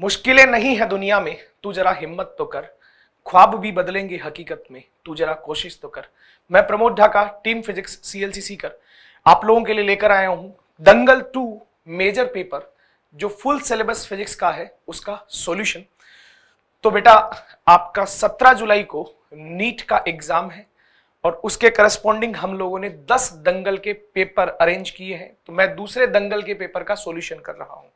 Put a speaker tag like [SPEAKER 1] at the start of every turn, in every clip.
[SPEAKER 1] मुश्किलें नहीं है दुनिया में तू जरा हिम्मत तो कर ख्वाब भी बदलेंगे हकीकत में तू जरा कोशिश तो कर मैं Pramod Dhaka team physics CLC कर आप लोगों के लिए लेकर आया हूँ दंगल टू मेजर पेपर जो फुल सिलेबस फिजिक्स का है उसका सॉल्यूशन तो बेटा आपका 17 जुलाई को नीट का एग्जाम है और उसके करस्पॉन्डिंग हम लोगों ने 10 दंगल के पेपर अरेंज किए हैं तो मैं दूसरे दंगल के पेपर का सॉल्यूशन कर रहा हूं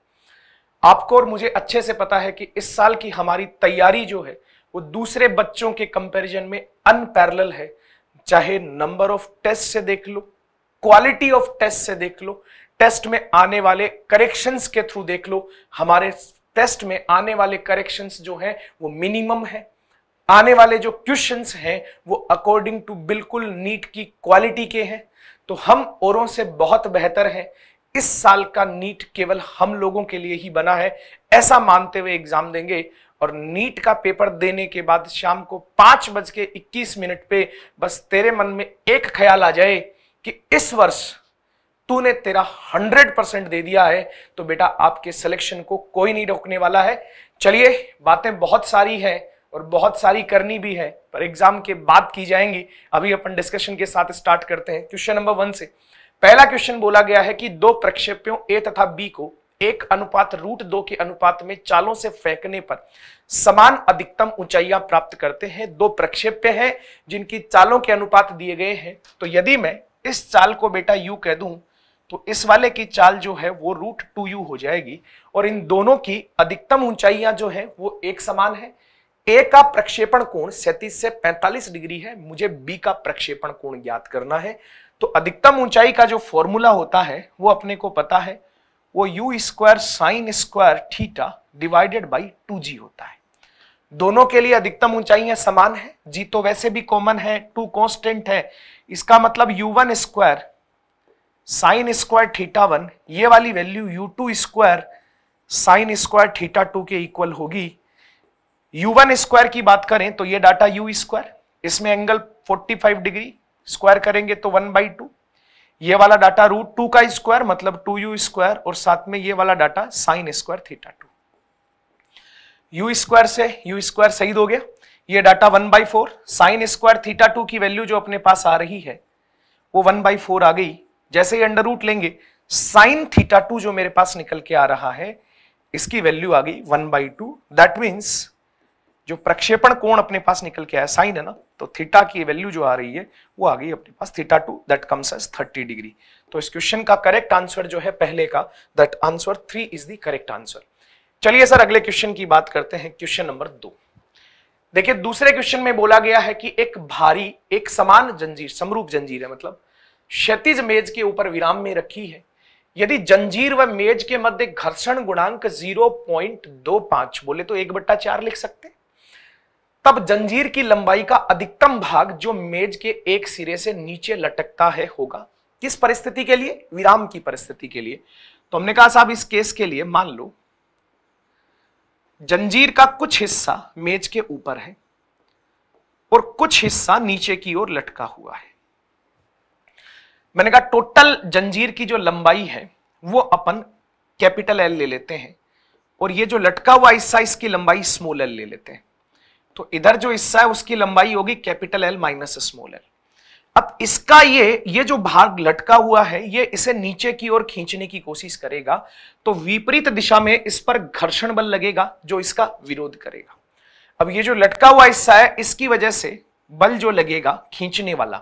[SPEAKER 1] आपको और मुझे अच्छे से पता है कि इस साल की हमारी तैयारी जो है वो दूसरे बच्चों के कंपैरिजन में अनपैरल है चाहे नंबर ऑफ टेस्ट से देख लो क्वालिटी ऑफ टेस्ट से देख लो टेस्ट में आने वाले करेक्शंस के थ्रू देख लो हमारे टेस्ट में आने वाले करेक्शंस जो हैं वो मिनिमम है आने वाले जो क्वेश्चंस हैं वो अकॉर्डिंग टू बिल्कुल नीट की क्वालिटी के हैं तो हम औरों से बहुत बेहतर हैं इस साल का नीट केवल हम लोगों के लिए ही बना है ऐसा मानते हुए एग्जाम देंगे और नीट का पेपर देने के बाद शाम को पांच बज के इक्कीस मिनट पे बस तेरे मन में एक ख्याल आ जाए कि इस वर्ष तूने तेरा हंड्रेड परसेंट दे दिया है तो बेटा आपके सिलेक्शन को कोई नहीं रोकने वाला है चलिए बातें बहुत सारी है और बहुत सारी करनी भी है पर एग्जाम के बाद की जाएंगी अभी अपन डिस्कशन के साथ स्टार्ट करते हैं क्वेश्चन नंबर वन से पहला क्वेश्चन बोला गया है कि दो प्रक्षेपियों ए तथा बी को एक अनुपात रूट दो के अनुपात में चालों से फेंकने पर समान अधिकतम ऊंचाइयां प्राप्त करते हैं दो प्रक्षेप्य हैं जिनकी चालों के अनुपात दिए गए हैं तो यदि मैं इस चाल को बेटा यू कह दूं तो इस वाले की चाल जो है वो रूट टू यू हो जाएगी और इन दोनों की अधिकतम ऊंचाइयां जो है वो एक समान है ए का प्रक्षेपण कोण सैतीस से पैंतालीस डिग्री है मुझे बी का प्रक्षेपण कोण ज्ञात करना है तो अधिकतम ऊंचाई का जो फॉर्मूला होता है वो अपने को पता है वो u square sine square theta divided by two g होता है दोनों के लिए अधिकतम है समान है जी तो वैसे भी कॉमन है टू कॉन्स्टेंट है इसका मतलब u one square sine square theta one ये वाली value u two square sine square theta two के इक्वल होगी यू वन स्क्वायर की बात करें तो ये डाटा यू स्क्वायर इसमें एंगल 45 डिग्री स्क्वायर करेंगे तो वन बाई टू ये वाला डाटा रूट टू का स्क्वायर मतलब टू यू स्क्वायर और साथ में ये वाला data sine square theta two u square से यू स्क्वायर सही हो गया ये data one by four sine square theta two की वैल्यू जो अपने पास आ रही है वो वन बाई फोर आ गई जैसे ही अंडर रूट लेंगे साइन थीटा टू जो मेरे पास निकल के आ रहा है इसकी वैल्यू आ गई one by two that means जो प्रक्षेपण कोण अपने पास निकल के आया साइन है ना तो थीटा की वैल्यू जो आ रही है वो आ गई अपने पास theta two that comes as thirty degree तो इस क्वेश्चन का करेक्ट आंसर जो है पहले का that answer three is the correct answer चलिए सर अगले क्वेश्चन की बात करते हैं क्वेश्चन नंबर दो देखिए दूसरे क्वेश्चन में बोला गया है कि एक भारी एक समान जंजीर समरूप जंजीर है मतलब क्षतिज मेज के ऊपर विराम में रखी है यदि जंजीर व मेज के मध्य घर्षण गुणांक 0.25 बोले तो एक बट्टा चार लिख सकते तब जंजीर की लंबाई का अधिकतम भाग जो मेज के एक सिरे से नीचे लटकता है होगा किस परिस्थिति के लिए विराम की परिस्थिति के लिए तो हमने कहा साहब इस केस के लिए मान लो जंजीर का कुछ हिस्सा मेज के ऊपर है और कुछ हिस्सा नीचे की ओर लटका हुआ है मैंने कहा टोटल जंजीर की जो लंबाई है वो अपन कैपिटल एल ले लेते हैं और ये जो लटका हुआ हिस्सा इसकी लंबाई स्मॉल एल ले लेते हैं तो इधर जो हिस्सा है उसकी लंबाई होगी capital L minus small L अब इसका ये ये जो भाग लटका हुआ है ये इसे नीचे की ओर खींचने की कोशिश करेगा तो विपरीत दिशा में इस पर घर्षण बल लगेगा जो इसका विरोध करेगा अब ये जो लटका हुआ हिस्सा है इसकी वजह से बल जो लगेगा खींचने वाला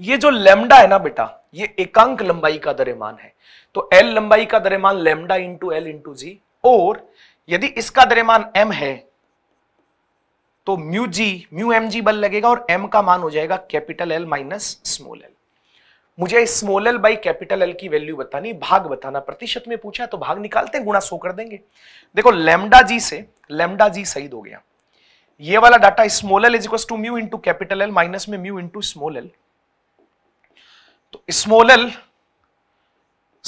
[SPEAKER 1] ये जो लेमडा है ना बेटा ये एकांक लंबाई का दरेमान है तो एल लंबाई का दरेमान lambda into L into G और यदि इसका दरेमान एम है तो mu G mu M G बल लगेगा और एम का मान हो जाएगा capital L minus small L मुझे small L by capital L की वैल्यू बतानी भाग बताना प्रतिशत में पूछा तो भाग निकालते हैं गुणा सो कर देंगे देखो लेमडा जी से लेमडा जी सही हो गया ये वाला data small L is equal to mu into capital L minus में म्यू इंटू स्मॉल एल तो स्मॉल एल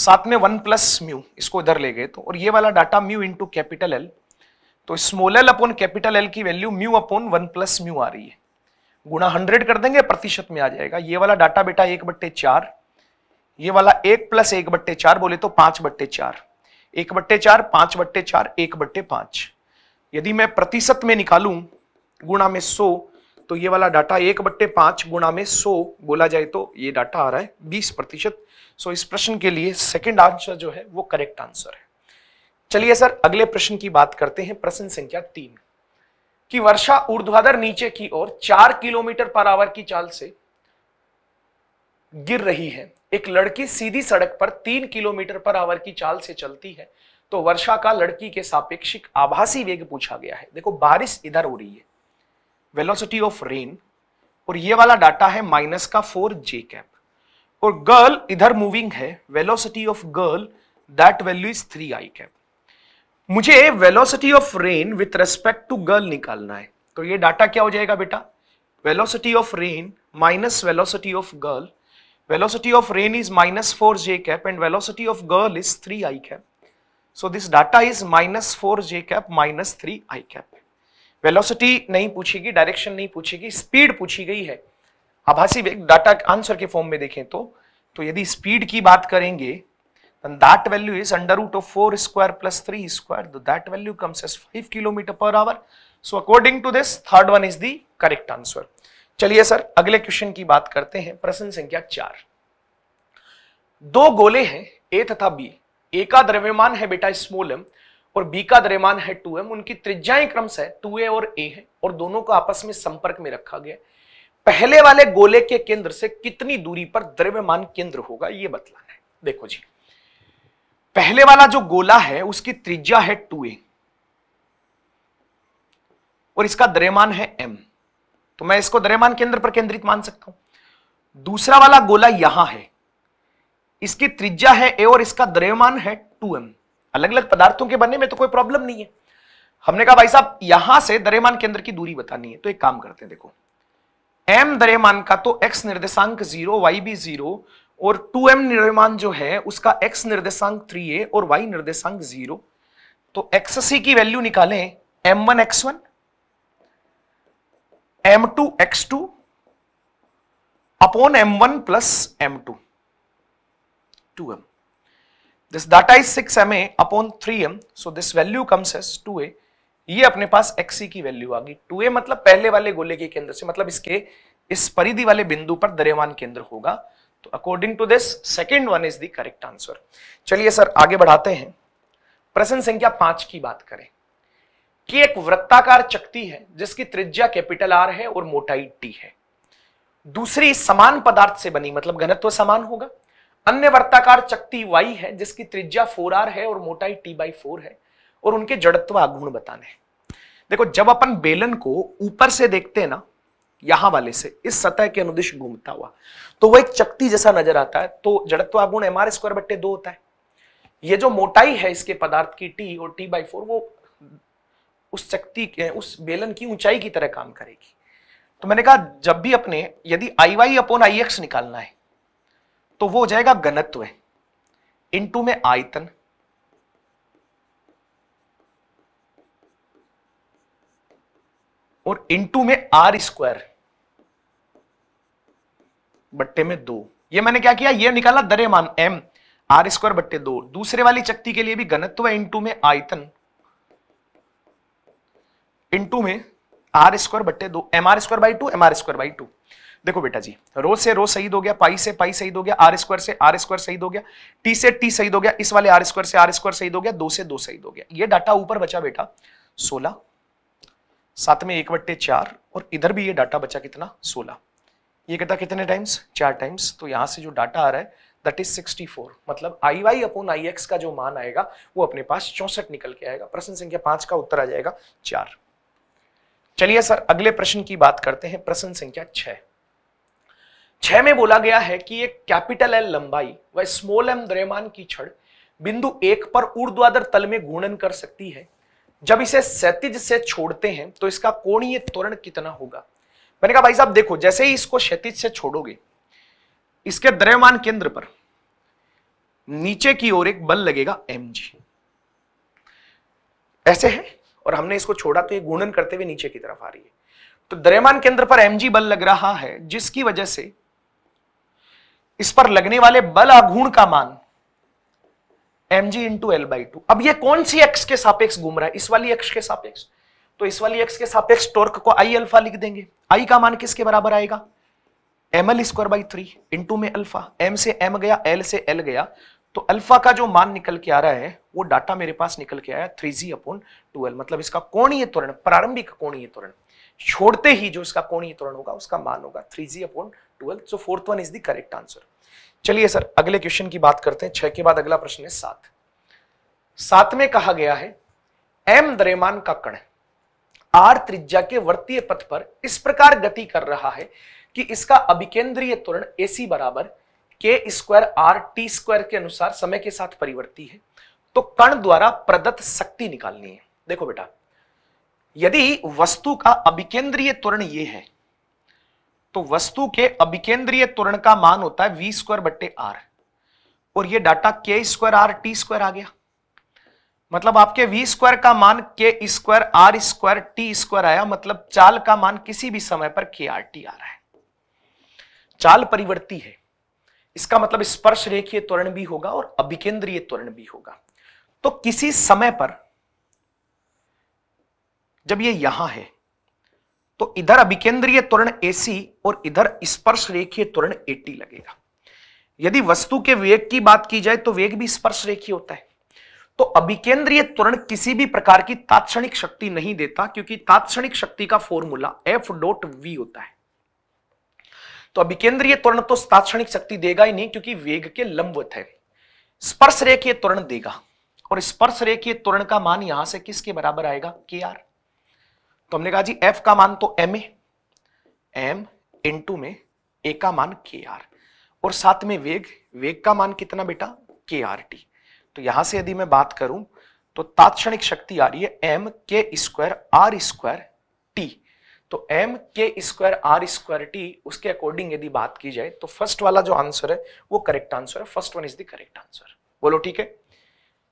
[SPEAKER 1] साथ में वन प्लस म्यू इसको इधर ले गए तो और ये वाला data mu into capital L तो small L upon capital L की value mu upon one plus mu आ रही है गुणा हंड्रेड कर देंगे प्रतिशत में आ जाएगा ये वाला डाटा बेटा एक बट्टे चार ये वाला एक प्लस एक बट्टे चार बोले तो पांच बट्टे चार एक बट्टे चार पांच बट्टे चार एक बट्टे पांच यदि मैं प्रतिशत में निकालू गुणा में सो तो ये वाला डाटा एक बट्टे पांच गुणा में सो बोला जाए तो ये डाटा आ रहा है बीस प्रतिशत सो इस प्रश्न के लिए सेकेंड आंसर जो है वो करेक्ट आंसर है चलिए सर अगले प्रश्न की बात करते हैं प्रश्न संख्या तीन कि वर्षा ऊर्ध्वाधर नीचे की ओर चार किलोमीटर पर आवर की चाल से गिर रही है एक लड़की सीधी सड़क पर तीन किलोमीटर पर आवर की चाल से चलती है तो वर्षा का लड़की के सापेक्षिक आभासी वेग पूछा गया है देखो बारिश इधर हो रही है वेलोसिटी ऑफ रेन और ये वाला डाटा है माइनस का फोर जे कैप और गर्ल इधर मूविंग है velocity of girl that value is three I cap मुझे velocity of rain with respect to girl निकालना है तो ये डाटा क्या हो जाएगा बेटा velocity of rain minus velocity of girl velocity of rain is minus four J cap and velocity of girl is three I cap so this data is minus four J cap minus three I cap velocity नहीं पूछेगी direction नहीं पूछेगी speed पूछी गई है आभासी data answer के form में देखें तो तो यदि स्पीड की बात करेंगे and that value is under root of 4 square plus 3 square so that value comes as 5 km per hour so according to this third one is the correct answer चलिए सर अगले क्वेश्चन की बात करते हैं प्रश्न संख्या चार दो गोले हैं ए तथा बी ए का द्रव्यमान है बेटा स्मॉल एम और बी का द्रव्यमान है 2m उनकी त्रिज्याएं क्रमश है टू और a है और दोनों को आपस में संपर्क में रखा गया पहले वाले गोले के केंद्र से कितनी दूरी पर द्रव्यमान केंद्र होगा यह बतलाना है देखो जी पहले वाला जो गोला है उसकी त्रिज्या है 2a और इसका द्रव्यमान है m तो मैं इसको द्रव्यमान केंद्र पर केंद्रित मान सकता हूं दूसरा वाला गोला यहां है इसकी त्रिज्या है a और इसका द्रव्यमान है 2m अलग अलग पदार्थों के बनने में तो कोई प्रॉब्लम नहीं है हमने कहा भाई साहब यहां से द्रव्यमान केंद्र की दूरी बतानी है तो एक काम करते हैं देखो एम द्रव्यमान का तो एक्स निर्देशांक जीरो वाई भी जीरो और 2m निर्माण जो है उसका x निर्देशांक 3a और y निर्देशांक 0 तो xc की वैल्यू निकालें m1 x1 m2 x2 upon m1 plus m2 2m this data is 6ma upon 3m so this value comes as 2a ये अपने पास xc की वैल्यू आ गई 2a मतलब पहले वाले गोले के केंद्र से मतलब इसके इस परिधि वाले बिंदु पर द्रव्यमान केंद्र होगा तो according to this second one is the correct answer चलिए सर आगे बढ़ाते हैं प्रश्न संख्या पांच की बात करें कि एक वृत्ताकार चक्ति है जिसकी त्रिज्या कैपिटल आर है और मोटाई टी है दूसरी समान पदार्थ से बनी मतलब घनत्व समान होगा अन्य वृत्ताकार चक्ति वाई है जिसकी त्रिज्या फोर आर है और मोटाई टी बाई फोर है और उनके जड़त्व आगुण बताने देखो जब अपन बेलन को ऊपर से देखते हैं ना यहां वाले से इस सतह के अनुदिश घूमता हुआ तो वो एक चक्ति जैसा नजर आता है तो जड़त्व आगुण एम आर स्क्वायर बट्टे दो होता है ये जो मोटाई है इसके पदार्थ की टी और टी बाई फोर वो उस चक्ति के उस बेलन की ऊंचाई की तरह काम करेगी तो मैंने कहा जब भी अपने यदि I Y upon I X निकालना है तो वो हो जाएगा घनत्व इनटू में आयतन और इनटू में आर स्क्वायर बट्टे में दो ये मैंने क्या किया ये निकाला दरे मान एम आर स्क्वायर बट्टे दो दूसरे वाली शक्ति के लिए भी घनत्व इंटू में आयतन इंटू में आर स्क्वायर बट्टे दो M R square by two M R square by two देखो बेटा जी रो से रो सही हो गया पाई से पाई सही हो गया आर स्क्वायर से आर स्क्वायर सही हो गया टी से टी सही हो गया इस वाले आर स्क्वायर से आर स्क्वायर सही हो गया दो से दो सही हो गया ये डाटा ऊपर बचा बेटा सोलह साथ में एक बट्टे चार और इधर भी ये डाटा बचा कितना सोलह ये कहता कितने टाइम्स चार टाइम्स तो यहाँ से जो डाटा आ रहा है दैट इज 64 मतलब I Y upon I X का जो मान आएगा वो अपने पास चौसठ निकल के आएगा प्रश्न संख्या पांच का उत्तर आ जाएगा चार चलिए सर अगले प्रश्न की बात करते हैं प्रश्न संख्या छह छह में बोला गया है कि एक कैपिटल एल लंबाई व स्मॉल एम द्रव्यमान की छड़ बिंदु एक पर ऊर्ध्वाधर तल में घूर्णन कर सकती है जब इसे सैतिज से छोड़ते हैं तो इसका कोणीय त्वरण कितना होगा मैंने कहा भाई साहब देखो जैसे ही इसको क्षतिज से छोड़ोगे इसके द्रव्यमान केंद्र पर नीचे की ओर एक बल लगेगा एम ऐसे है और हमने इसको छोड़ा तो ये गुणन करते हुए नीचे की तरफ आ रही है तो द्रव्यमान केंद्र पर एम बल लग रहा है जिसकी वजह से इस पर लगने वाले बल आघूर्ण का मान M G into L by two अब ये कौन सी एक्स के सापेक्ष घूम रहा है इस वाली एक्स के सापेक्ष तो इस वाली एक्स के सापेक्ष टॉर्क को आई अल्फा लिख देंगे आई का मान किसके बराबर आएगा M L square by three into में अल्फा एम से एम गया एल से एल गया तो अल्फा का जो मान निकल के आ रहा है वो डाटा मेरे पास निकल के आया three G upon two L मतलब इसका कोणीय त्वरण प्रारंभिक कोणीय त्वरण छोड़ते ही जो इसका कोणीय त्वरण होगा उसका मान होगा three G upon two L so fourth one is the correct answer चलिए सर अगले क्वेश्चन की बात करते हैं छह के बाद अगला प्रश्न है सात सात में कहा गया है एम द्रेमान का कण है आर त्रिज्या के वर्तीय पथ पर इस प्रकार गति कर रहा है कि इसका अभिकेंद्रीय त्वरण एसी बराबर के स्क्वायर आर टी स्क्वायर के अनुसार समय के साथ परिवर्ती है तो कण द्वारा प्रदत्त शक्ति निकालनी है देखो बेटा यदि वस्तु का अभिकेंद्रीय त्वरण ये है तो वस्तु के अभिकेंद्रीय त्वरण का मान होता है वी स्क्वायर बट्टे आर और ये data K square R T square आ गया मतलब आपके वी स्क्वायर का मान K square R square T square आया मतलब चाल का मान किसी भी समय पर के आर टी आ रहा है चाल परिवर्ती है इसका मतलब स्पर्श रेखीय त्वरण भी होगा और अभिकेंद्रीय त्वरण भी होगा तो किसी समय पर जब ये यहां है तो इधर अभिकेंद्रीय त्वरण एसी और इधर स्पर्श रेखीय त्वरण एटी लगेगा यदि वस्तु के वेग की बात की जाए तो वेग भी स्पर्श रेखीय होता है तो अभिकेंद्रीय त्वरण किसी भी प्रकार की तात्क्षणिक शक्ति नहीं देता क्योंकि तात्क्षणिक शक्ति का फॉर्मूला एफ डॉट वी होता है तो अभिकेंद्रीय त्वरण तो तात्क्षणिक शक्ति देगा ही नहीं क्योंकि वेग के लंबवत है स्पर्श रेखीय त्वरण देगा और स्पर्श रेखीय त्वरण का मान यहां से किसके बराबर आएगा के आर तो हमने कहा जी एफ का मान तो एम एम इंटू में ए का मान के आर और साथ में वेग वेग का मान कितना बेटा के आर टी तो यहां से यदि मैं बात करूं तो तात्क्षणिक शक्ति आ रही है M K square R square T तो M K square R square T उसके अकॉर्डिंग यदि बात की जाए तो फर्स्ट वाला जो आंसर है वो करेक्ट आंसर है first one is the correct answer बोलो ठीक है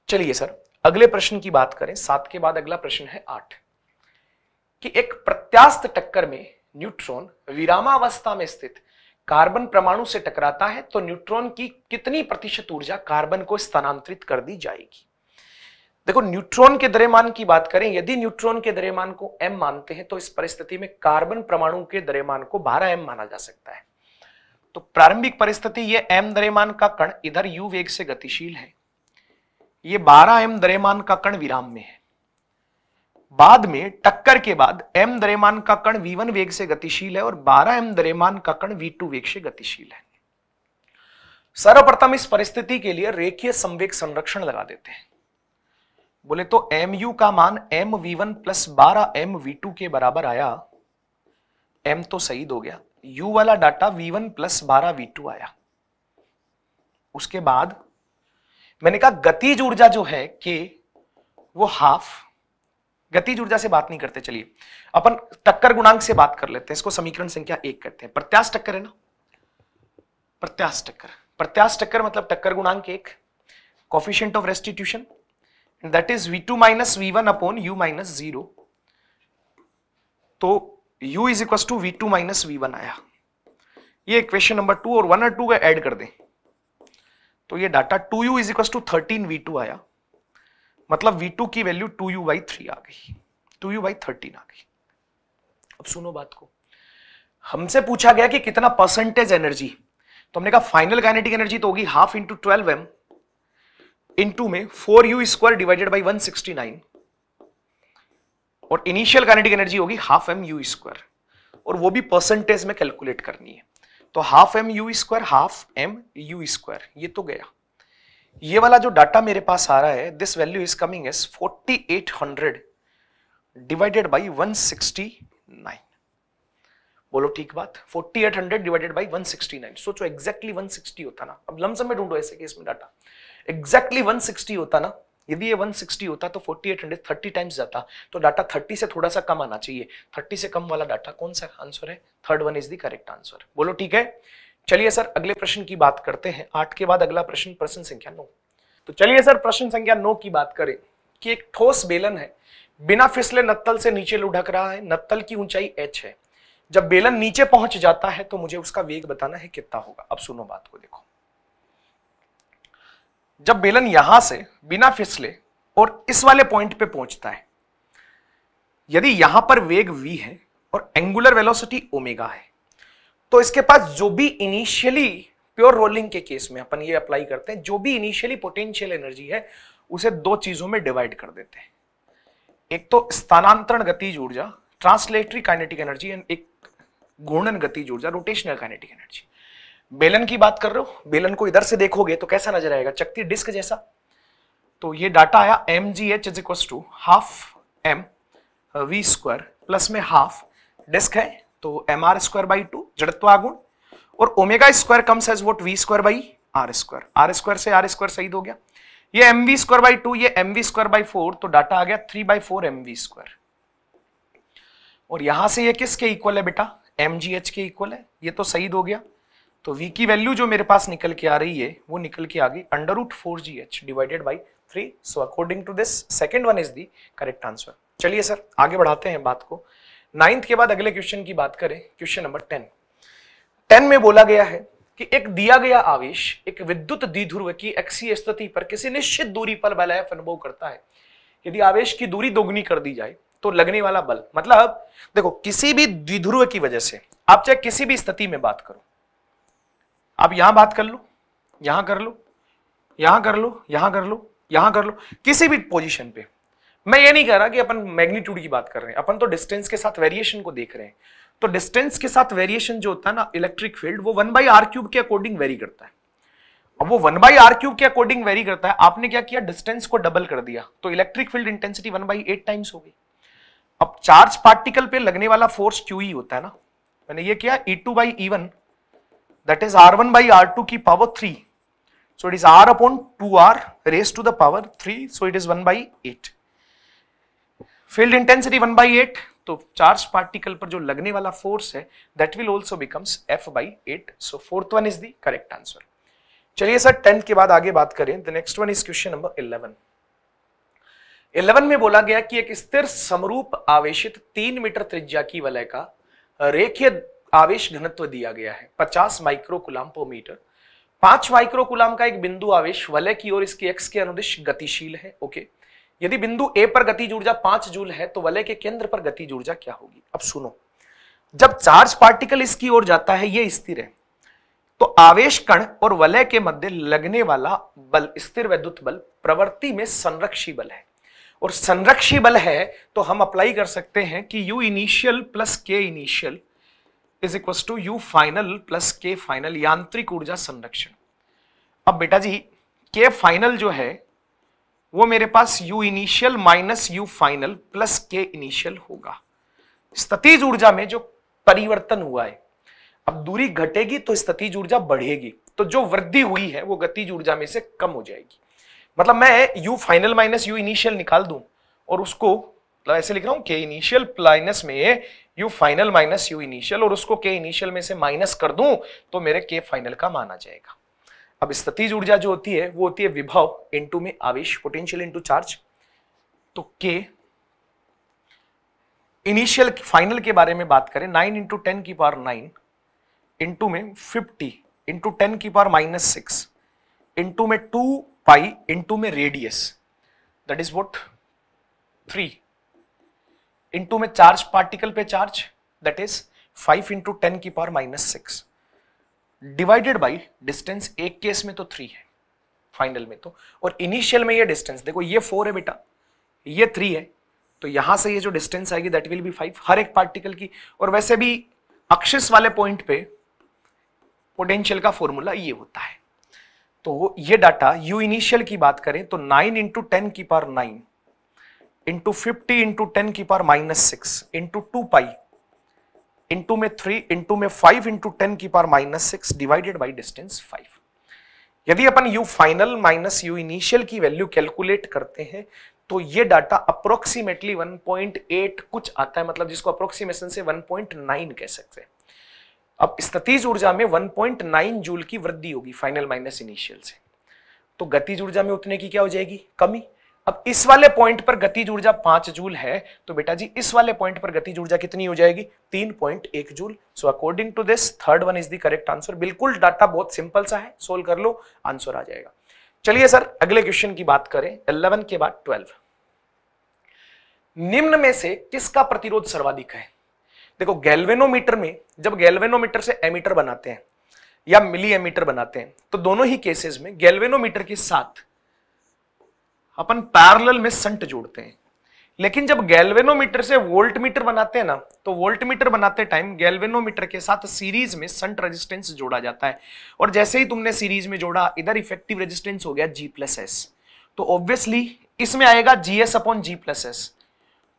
[SPEAKER 1] चलिए सर अगले प्रश्न की बात करें सात के बाद अगला प्रश्न है आठ कि एक प्रत्यास्त टक्कर में न्यूट्रॉन विरामावस्था में स्थित कार्बन परमाणु से टकराता है तो न्यूट्रॉन की कितनी प्रतिशत ऊर्जा कार्बन को स्थानांतरित कर दी जाएगी देखो न्यूट्रॉन के द्रव्यमान की बात करें यदि न्यूट्रॉन के द्रव्यमान को m मानते हैं तो इस परिस्थिति में कार्बन परमाणु के द्रव्यमान को 12 m माना जा सकता है तो प्रारंभिक परिस्थिति यह m द्रव्यमान का कण इधर u वेग से गतिशील है ये 12 m द्रव्यमान का कण विराम में है बाद में टक्कर के बाद एम द्रेमान का कण वन वेग से गतिशील है और 12 एम द्रेमान का कण टू वेग से गतिशील है सर्वप्रथम इस परिस्थिति के लिए रेखीय संवेग संरक्षण लगा देते हैं बोले तो एम यू का मान एम वी वन प्लस बारह एम वी टू के बराबर आया एम तो सही हो गया यू वाला डाटा वी वन प्लस बारह वी टू आया उसके बाद मैंने कहा गतिज ऊर्जा जो है के वो हाफ गतिज ऊर्जा से बात नहीं करते चलिए अपन टक्कर गुणांक से बात कर लेते हैं इसको समीकरण संख्या एक करते हैं प्रत्याश टक्कर है ना प्रत्याश टक्कर प्रत्याश टक्कर मतलब टक्कर गुणांक एक coefficient of restitution that is V two minus V one upon U minus zero तो u is equal to V two minus V one आया ये इक्वेशन नंबर टू और वन और टू का एड कर दें तो ये data two U is equal to thirteen V two आया मतलब V2 की वैल्यू 2u बाई थ्री आ गई 2u बाई थर्टीन आ गई अब सुनो बात को हमसे पूछा गया कि कितना परसेंटेज एनर्जी तो हमने कहा फाइनल काइनेटिक एनर्जी तो होगी half into twelve M into में four U square divided by one sixty nine और इनिशियल काइनेटिक एनर्जी होगी हाफ एम यू स्क्वायर और वो भी परसेंटेज में कैलकुलेट करनी है तो half M U square half M U square ये तो गया ये वाला जो डाटा मेरे पास आ रहा है this value is coming as 4800 divided by 169 बोलो ठीक बात 4800 डिवाइडेड बाय 169 सोचो एग्जैक्टली exactly 160 होता ना अब लमसम में ढूंढो ऐसे केस में डाटा एग्जैक्टली exactly 160 होता ना यदि ये 160 होता तो 4800 30 टाइम्स जाता तो डाटा 30 से थोड़ा सा कम आना चाहिए 30 से कम वाला डाटा कौन सा आंसर है third one is the correct answer बोलो ठीक है चलिए सर अगले प्रश्न की बात करते हैं आठ के बाद अगला प्रश्न प्रश्न संख्या नौ तो चलिए सर प्रश्न संख्या नौ की बात करें कि एक ठोस बेलन है बिना फिसले नत्तल से नीचे लुढ़क रहा है नत्तल की ऊंचाई एच है जब बेलन नीचे पहुंच जाता है तो मुझे उसका वेग बताना है कितना होगा अब सुनो बात को देखो जब बेलन यहां से बिना फिसले और इस वाले पॉइंट पे पहुंचता है यदि यहां पर वेग वी है और एंगुलर वेलोसिटी ओमेगा है तो इसके पास जो भी इनिशियली प्योर रोलिंग के केस में अपन ये अप्लाई करते हैं जो भी इनिशियली पोटेंशियल एनर्जी है उसे दो चीजों में डिवाइड कर देते हैं एक तो स्थानांतरण गतिज ऊर्जा ट्रांसलेटरी काइनेटिक एनर्जी एंड एक घूर्णन गतिज ऊर्जा रोटेशनल काइनेटिक एनर्जी बेलन की बात कर रहे हो बेलन को इधर से देखोगे तो कैसा नजर आएगा चक्ती डिस्क जैसा तो ये डाटा आया M G H is equal to half M V square plus में हाफ डिस्क है तो M R square by two जड़त्व आगुण और omega square comes as what V square by R square R square से R square सही हो गया ये M V square by two ये M V square by four तो डाटा आ गया three by four M V square और यहां से ये किसके इक्वल है बेटा एम जी एच के इक्वल है ये तो सही हो गया तो v की वैल्यू जो मेरे पास निकल के आ रही है वो निकल के आ गई under root four G H divided by three so according to this second one is the correct answer चलिए सर आगे बढ़ाते हैं बात को नाइन्थ के बाद अगले क्वेश्चन की बात करें क्वेश्चन नंबर टेन टेन में बोला गया है कि एक दिया गया आवेश एक विद्युत द्विध्रुव की एक्सी स्थिति पर किसी निश्चित दूरी पर बल एफ अनुभव करता है यदि आवेश की दूरी दोगुनी कर दी जाए तो लगने वाला बल मतलब देखो किसी भी द्विध्रुव की वजह से आप चाहे किसी भी स्थिति में बात करो आप यहां बात कर लो यहां कर लो यहां कर लो यहां कर लो यहां कर लो किसी भी पोजीशन पे मैं ये नहीं कह रहा कि अपन मैग्नीट्यूड की बात कर रहे हैं अपन तो डिस्टेंस के साथ वेरिएशन को देख रहे हैं तो डिस्टेंस के साथ वेरिएशन जो होता है ना इलेक्ट्रिक फील्ड वो वन बाई आर क्यूब के अकॉर्डिंग वेरी करता है अब वो वन बाई आर क्यूब के अकॉर्डिंग वेरी करता है आपने क्या किया डिस्टेंस को डबल कर दिया तो electric field intensity one by eight times हो गई अब चार्ज पार्टिकल पे लगने वाला फोर्स क्यू ई होता है ना मैंने ये किया E two by E one that is R one by R two की power three so it is R upon two R raise to the power three so it is one by eight field intensity one by eight तो charge particle पर जो लगने वाला force है that will also becomes F by eight so fourth one is the correct answer चलिए sir tenth के बाद आगे बात करें the next one is question number eleven eleven में बोला गया कि एक स्थिर समरूप आवेशित तीन मीटर त्रिज्या की वलय का रेखीय आवेश घनत्व दिया गया है 50 माइक्रोकुलाम पर मीटर पांच माइक्रोकुलाम का एक बिंदु आवेश वलय की ओर इसकी एक्स के अनुदिश गतिशील है ओके okay. यदि बिंदु ए पर गति ऊर्जा पांच जूल है तो वलय के केंद्र पर गति ऊर्जा क्या होगी अब सुनो जब चार्ज पार्टिकल इसकी ओर जाता है यह स्थिर है तो आवेश कण और वलय के मध्य लगने वाला बल स्थिर वैद्युत बल प्रवृत्ति में संरक्षी बल है और संरक्षी बल है तो हम अप्लाई कर सकते हैं कि U initial plus K initial is equal to U final plus K final यांत्रिक ऊर्जा संरक्षण अब बेटा जी के फाइनल जो है वो मेरे पास u initial minus u final plus k initial होगा स्ततीज ऊर्जा में जो परिवर्तन हुआ है अब दूरी घटेगी तो स्ततीज ऊर्जा बढ़ेगी तो जो वृद्धि हुई है वो गतिज ऊर्जा में से कम हो जाएगी मतलब मैं u final minus u initial निकाल दूं और उसको मतलब ऐसे लिख रहा हूँ k इनिशियल प्लाइनस में U final minus U initial और उसको के इनिशियल में से माइनस कर दूं तो मेरे के फाइनल का माना जाएगा अब स्थितिज ऊर्जा जो होती है वो होती है विभव इंटू में आवेश पोटेंशियल इंटू चार्ज तो के इनिशियल फाइनल के बारे में बात करें नाइन इंटू टेन की पावर नाइन इंटू में फिफ्टी इंटू टेन की पावर माइनस सिक्स इंटू में टू पाई इंटू में radius that is what three into में चार्ज पार्टिकल पे charge that is five into ten की power minus six divided by distance एक केस में तो थ्री है फाइनल में तो और इनिशियल में ये डिस्टेंस देखो ये फोर है बेटा ये थ्री है तो यहां से ये जो डिस्टेंस आएगी दैट विल बी फाइव हर एक पार्टिकल की और वैसे भी अक्षिस वाले पॉइंट पे पोटेंशियल का फॉर्मूला ये होता है तो ये डाटा यू इनिशियल की बात करें तो नाइन इंटू टेन की power nine into fifty into ten की power minus six into two pi into में थ्री इंटू में फाइव इंटू टेन की power minus six divided by distance five यदि अपन U final minus U initial की value calculate करते हैं तो ये डाटा अप्रोक्सीमेटली 1.8 कुछ आता है मतलब जिसको अप्रोक्सीमेशन से 1.9 कह सकते हैं अब स्थितिज ऊर्जा में 1.9 जूल की वृद्धि होगी फाइनल माइनस इनिशियल से तो गतिज ऊर्जा में उतने की क्या हो जाएगी कमी अब इस वाले पॉइंट पर गतिज ऊर्जा पांच जूल है तो बेटा जी इस वाले पॉइंट पर गतिज ऊर्जा कितनी हो जाएगी तीन पॉइंट एक joule so according to this third one is the correct answer बिल्कुल डाटा बहुत सिंपल सा है सोल्व कर लो आंसर आ जाएगा चलिए सर अगले क्वेश्चन की बात करें इलेवन के बाद ट्वेल्व निम्न में से किसका प्रतिरोध सर्वाधिक है देखो गैल्वेनोमीटर में जब गैल्वेनोमीटर से एमीटर बनाते हैं या मिली एमीटर बनाते हैं तो दोनों ही केसेस में गैल्वेनोमीटर के साथ अपन पैरेलल में संट जोड़ते हैं लेकिन जब गैल्वेनोमीटर से वोल्ट मीटर बनाते हैं ना तो वोल्ट मीटर बनाते टाइम गैल्वेनोमीटर के साथ सीरीज में संट रेजिस्टेंस जोड़ा जाता है और जैसे ही तुमने सीरीज में जोड़ा इधर इफेक्टिव रेजिस्टेंस हो गया जी प्लस एस तो ऑब्वियसली इसमें आएगा G S upon G plus S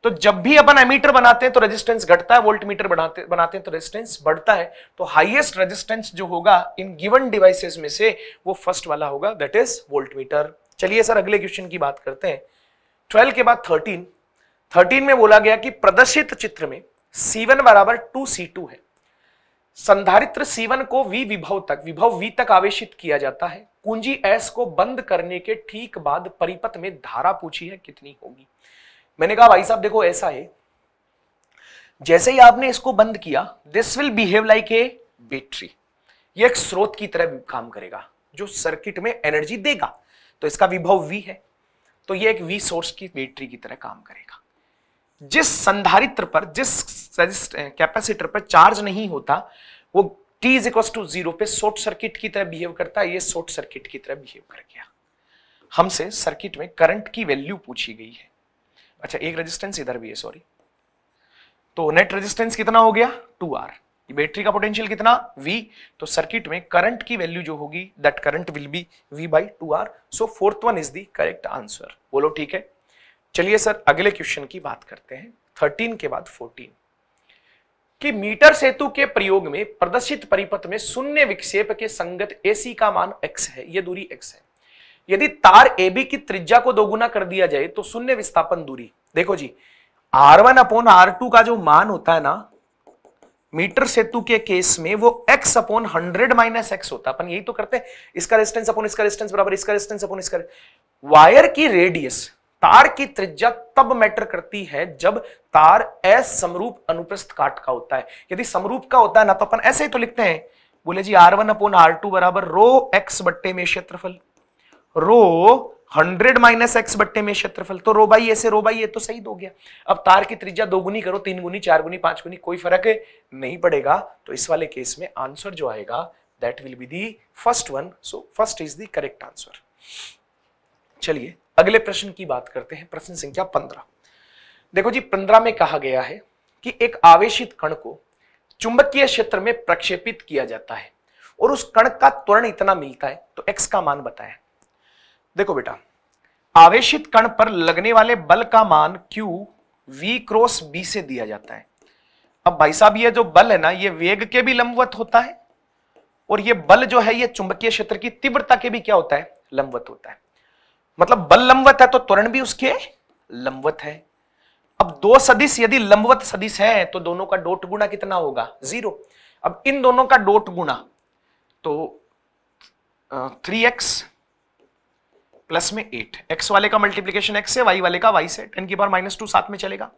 [SPEAKER 1] तो जब भी अपन एमीटर बनाते हैं तो रेजिस्टेंस घटता है वोल्ट मीटर बनाते बनाते हैं तो रेजिस्टेंस बढ़ता है तो हाईएस्ट रेजिस्टेंस जो होगा इन गिवन डिवाइसेस में से वो फर्स्ट वाला होगा दैट इज वोल्ट मीटर चलिए सर अगले क्वेश्चन की बात करते हैं ट्वेल्व के बाद थर्टीन थर्टीन में बोला गया कि प्रदर्शित चित्र में सी वन बराबर टू सी टू है संधारित्र सी वन को वी विभव तक विभव वी तक आवेशित किया जाता है कुंजी एस को बंद करने के ठीक बाद परिपथ में धारा पूछी है कितनी होगी मैंने कहा भाई साहब देखो ऐसा है जैसे ही आपने इसको बंद किया this will behave like a battery ये एक स्रोत की तरह काम करेगा जो सर्किट में एनर्जी देगा तो इसका विभव V है तो ये एक V सोर्स की बैटरी की तरह काम करेगा जिस संधारित्र पर जिस कैपेसिटर पर चार्ज नहीं होता वो t is equal to zero पे शॉर्ट सर्किट की तरह बिहेव करता है ये शॉर्ट सर्किट की तरह बिहेव कर गया हमसे सर्किट में करंट की वैल्यू पूछी गई है अच्छा एक रेजिस्टेंस इधर भी है सॉरी तो नेट रेजिस्टेंस कितना हो गया टू आर बैटरी का पोटेंशियल कितना V तो सर्किट में करंट की वैल्यू जो होगी that current will be V by two R so fourth one is the correct answer बोलो ठीक है चलिए सर अगले क्वेश्चन की बात करते हैं थर्टीन के बाद फोर्टीन कि मीटर सेतु के प्रयोग में प्रदर्शित परिपथ में शून्य विक्षेप के संगत एसी का मान एक्स है यह दूरी एक्स है यदि तार ए बी की त्रिज्या को दोगुना कर दिया जाए तो शून्य विस्थापन दूरी देखो जी R one upon R two का जो मान होता है ना मीटर सेतु के केस में वो x upon hundred minus X होता है अपन यही तो करते हैं इसका रेस्टेंस अपॉन इसका रेस्टेंस बराबर इसका रेस्टेंस अपॉन इसका वायर की रेडियस तार की त्रिज्या तब मैटर करती है जब तार एस समरूप अनुप्रस्थ काट का होता है यदि समरूप का होता है ना तो अपन ऐसे ही तो लिखते हैं बोले जी R one upon R two बराबर रो एक्स बट्टे में क्षेत्रफल रो हंड्रेड माइनस एक्स बट्टे में क्षेत्रफल तो रो बाई ए से रो बाई ए तो सही दो तो गया अब तार की त्रिज्या दो गुनी करो तीन गुनी चार गुनी पांच गुनी कोई फर्क नहीं पड़ेगा तो इस वाले केस में आंसर जो आएगा that will be the first one so first is the correct answer चलिए अगले प्रश्न की बात करते हैं प्रश्न संख्या पंद्रह देखो जी पंद्रह में कहा गया है कि एक आवेशित कण को चुंबकीय क्षेत्र में प्रक्षेपित किया जाता है और उस कण का त्वरण इतना मिलता है तो x का मान बताया देखो बेटा आवेशित कण पर लगने वाले बल का मान Q V क्रॉस B से दिया जाता है अब भाई साहब ये जो बल है ना ये वेग के भी लंबवत होता है और ये बल जो है ये चुंबकीय क्षेत्र की तीव्रता के भी क्या होता है लंबवत होता है मतलब बल लंबवत है तो त्वरण भी उसके लंबवत है अब दो सदिश यदि लंबवत सदिश है तो दोनों का डोट गुणा कितना होगा जीरो अब इन दोनों का डोट गुणा तो थ्री एक्स प्लस में एट एक्स वाले का मल्टीप्लीकेशन एक्स से वाई वाले का वाई से टेन की पावर माइनस टू साथ में चलेगा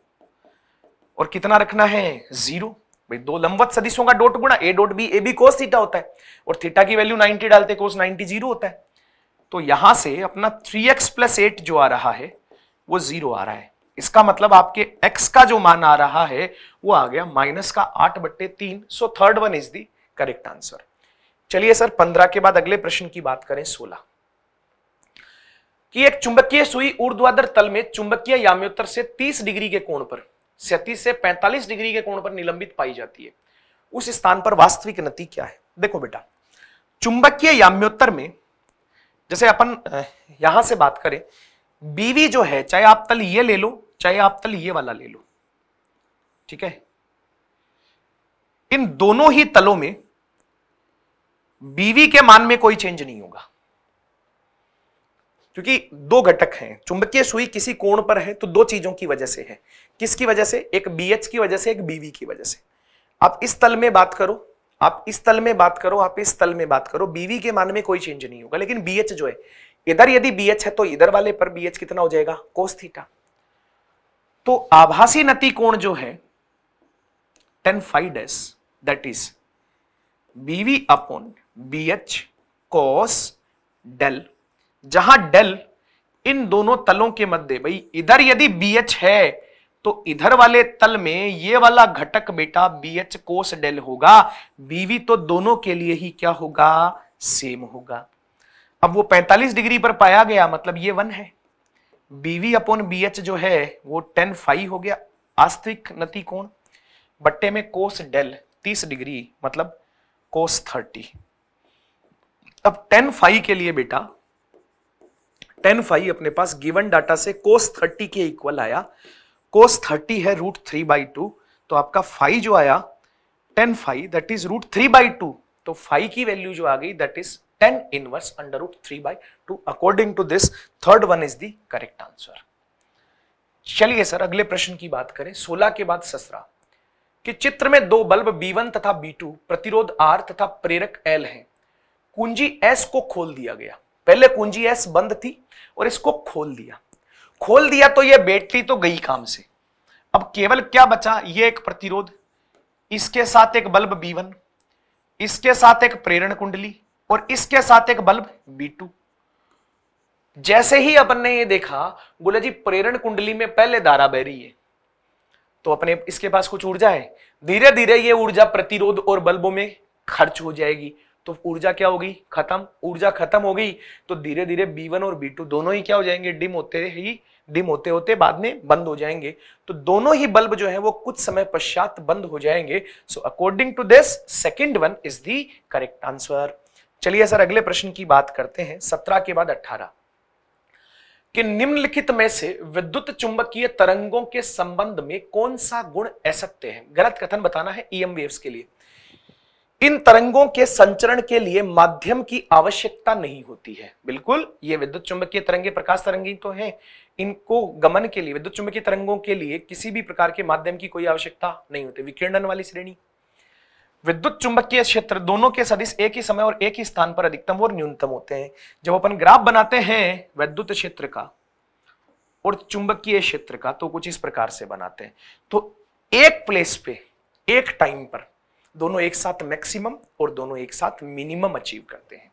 [SPEAKER 1] और कितना रखना है जीरो भाई दो लंबवत सदिशों का डॉट गुणा A dot B A B cos theta होता है और थीटा की वैल्यू 90 डालते कोस 90 जीरो होता है तो यहां से अपना 3x एक्स प्लस एट जो आ रहा है वो जीरो आ रहा है इसका मतलब आपके x का जो मान आ रहा है वो आ गया माइनस का आठ बट्टे तीन so third one is the correct answer चलिए सर पंद्रह के बाद अगले प्रश्न की बात करें सोलह कि एक चुंबकीय सुई ऊर्ध्वाधर तल में चुंबकीय याम्योत्तर से 30 डिग्री के कोण पर सैतीस से 45 डिग्री के कोण पर निलंबित पाई जाती है उस स्थान पर वास्तविक नति क्या है देखो बेटा चुंबकीय याम्योत्तर में जैसे अपन यहां से बात करें बीवी जो है चाहे आप तल ये ले लो चाहे आप तल ये वाला ले लो ठीक है इन दोनों ही तलों में बीवी के मान में कोई चेंज नहीं होगा क्योंकि दो घटक हैं चुंबकीय सुई किसी कोण पर है तो दो चीजों की वजह से है किसकी वजह से एक एच की वजह से एक बीवी की वजह से आप इस तल में बात करो आप इस तल में बात करो आप इस तल में बात करो बीवी के मान में कोई चेंज नहीं होगा लेकिन एच जो है इधर यदि एच है तो इधर वाले पर एच कितना हो जाएगा कोस थीटा तो आभासी नती कोण जो है tan phi dash that is BV upon B H cos del जहां डेल इन दोनों तलों के मध्य भाई इधर यदि बी एच है तो इधर वाले तल में ये वाला घटक बेटा बी एच कोस डेल होगा बीवी तो दोनों के लिए ही क्या होगा सेम होगा अब वो 45 डिग्री पर पाया गया मतलब ये वन है बीवी अपॉन बी एच जो है वो टेन फाइव हो गया आस्तिक नती कोण बट्टे में कोस डेल 30 डिग्री मतलब कोस 30 अब टेन फाइव के लिए बेटा टेन फाइव अपने पास गिवन डाटा से कोस थर्टी के इक्वल आया कोस थर्टी है रूट थ्री बाई टू तो आपका फाइव जो आया tan phi that is root three by two तो फाइव की वैल्यू जो आ गई that is tan inverse under root three by two according to this third one is the correct answer चलिए सर अगले प्रश्न की बात करें सोलह के बाद ससरा कि चित्र में दो बल्ब B1 तथा B2 प्रतिरोध R तथा प्रेरक L हैं। कुंजी S को खोल दिया गया पहले कुंजी S बंद थी और इसको खोल दिया खोल दिया तो ये बैटरी तो गई काम से अब केवल क्या बचा ये एक प्रतिरोध इसके साथ एक बल्ब बी इसके साथ एक प्रेरण कुंडली और इसके साथ एक बल्ब B2 जैसे ही अपन ने ये देखा बोला जी प्रेरण कुंडली में पहले धारा बह रही है तो अपने इसके पास कुछ ऊर्जा है धीरे धीरे ये ऊर्जा प्रतिरोध और बल्बों में खर्च हो जाएगी तो ऊर्जा क्या होगी खत्म ऊर्जा खत्म हो गई तो धीरे धीरे B1 और B2 दोनों ही क्या हो जाएंगे डिम होते ही डिम होते होते बाद में बंद हो जाएंगे तो दोनों ही बल्ब जो है वो कुछ समय पश्चात बंद हो जाएंगे so according to this second one is the correct answer चलिए सर अगले प्रश्न की बात करते हैं सत्रह के बाद अट्ठारह कि निम्नलिखित में से विद्युत चुंबकीय तरंगों के संबंध में कौन सा गुण असत्य है गलत कथन बताना है ईएम e वेव्स के लिए इन तरंगों के संचरण के लिए माध्यम की आवश्यकता नहीं होती है बिल्कुल ये विद्युत चुंबकीय तरंगे प्रकाश तरंगी तो हैं इनको गमन के लिए विद्युत चुंबकीय तरंगों के लिए किसी भी प्रकार के माध्यम की कोई आवश्यकता नहीं होती विकिरणन वाली श्रेणी विद्युत चुंबकीय क्षेत्र दोनों के सदिश एक ही समय और एक ही स्थान पर अधिकतम और न्यूनतम होते हैं जब अपन ग्राफ बनाते हैं विद्युत क्षेत्र का और चुंबकीय क्षेत्र का तो कुछ इस प्रकार से बनाते हैं तो एक प्लेस पे एक टाइम पर दोनों एक साथ मैक्सिमम और दोनों एक साथ मिनिमम अचीव करते हैं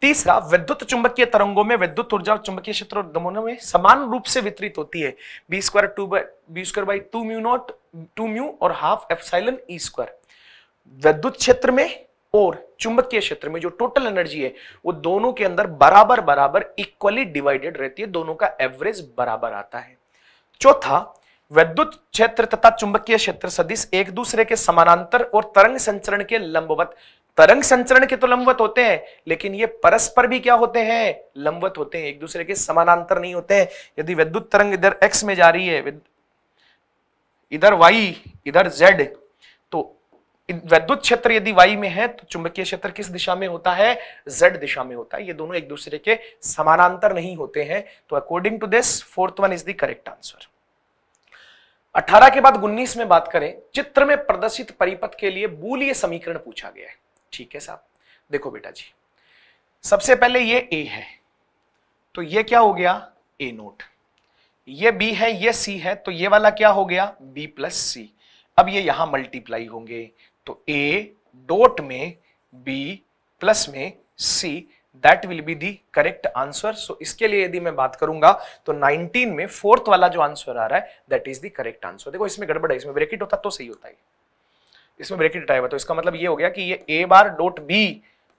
[SPEAKER 1] तीसरा विद्युत चुंबकीय तरंगों में विद्युत ऊर्जा और चुंबकीय क्षेत्र और दमोनों में समान रूप से वितरित होती है B square two by B square by two mu naught two mu और half epsilon E square विद्युत क्षेत्र में और चुंबकीय क्षेत्र में जो टोटल एनर्जी है वो दोनों के अंदर बराबर बराबर इक्वली डिवाइडेड रहती है दोनों का एवरेज बराबर आता है चौथा वैद्युत क्षेत्र तथा चुंबकीय क्षेत्र सदिश एक दूसरे के समानांतर और तरंग संचरण के लंबवत तरंग संचरण के तो लंबवत होते हैं लेकिन ये परस्पर भी क्या होते हैं लंबवत होते हैं एक दूसरे के समानांतर नहीं होते हैं यदि वैद्युत तरंग इधर एक्स में जा रही है इधर वाई इधर जेड तो वैद्युत क्षेत्र यदि वाई में है तो चुंबकीय क्षेत्र किस दिशा में होता है जेड दिशा में होता है ये दोनों एक दूसरे के समानांतर नहीं होते हैं तो according to this fourth one is the correct answer 18 के बाद उन्नीस में बात करें चित्र में प्रदर्शित परिपथ के लिए बूलीय समीकरण पूछा गया है ठीक है साहब देखो बेटा जी सबसे पहले ये ए है तो ये क्या हो गया ए नोट ये बी है ये सी है तो ये वाला क्या हो गया बी प्लस सी अब ये यहां मल्टीप्लाई होंगे तो ए डोट में बी प्लस में C that will be the correct answer so इसके लिए यदि मैं बात करूंगा तो 19 में फोर्थ वाला जो आंसर आ रहा है that is the correct answer देखो इसमें गड़बड़ है इसमें ब्रेकिट होता तो सही होता है इसमें ब्रेकिट हटाया हुआ तो इसका मतलब ये हो गया कि ये A bar dot B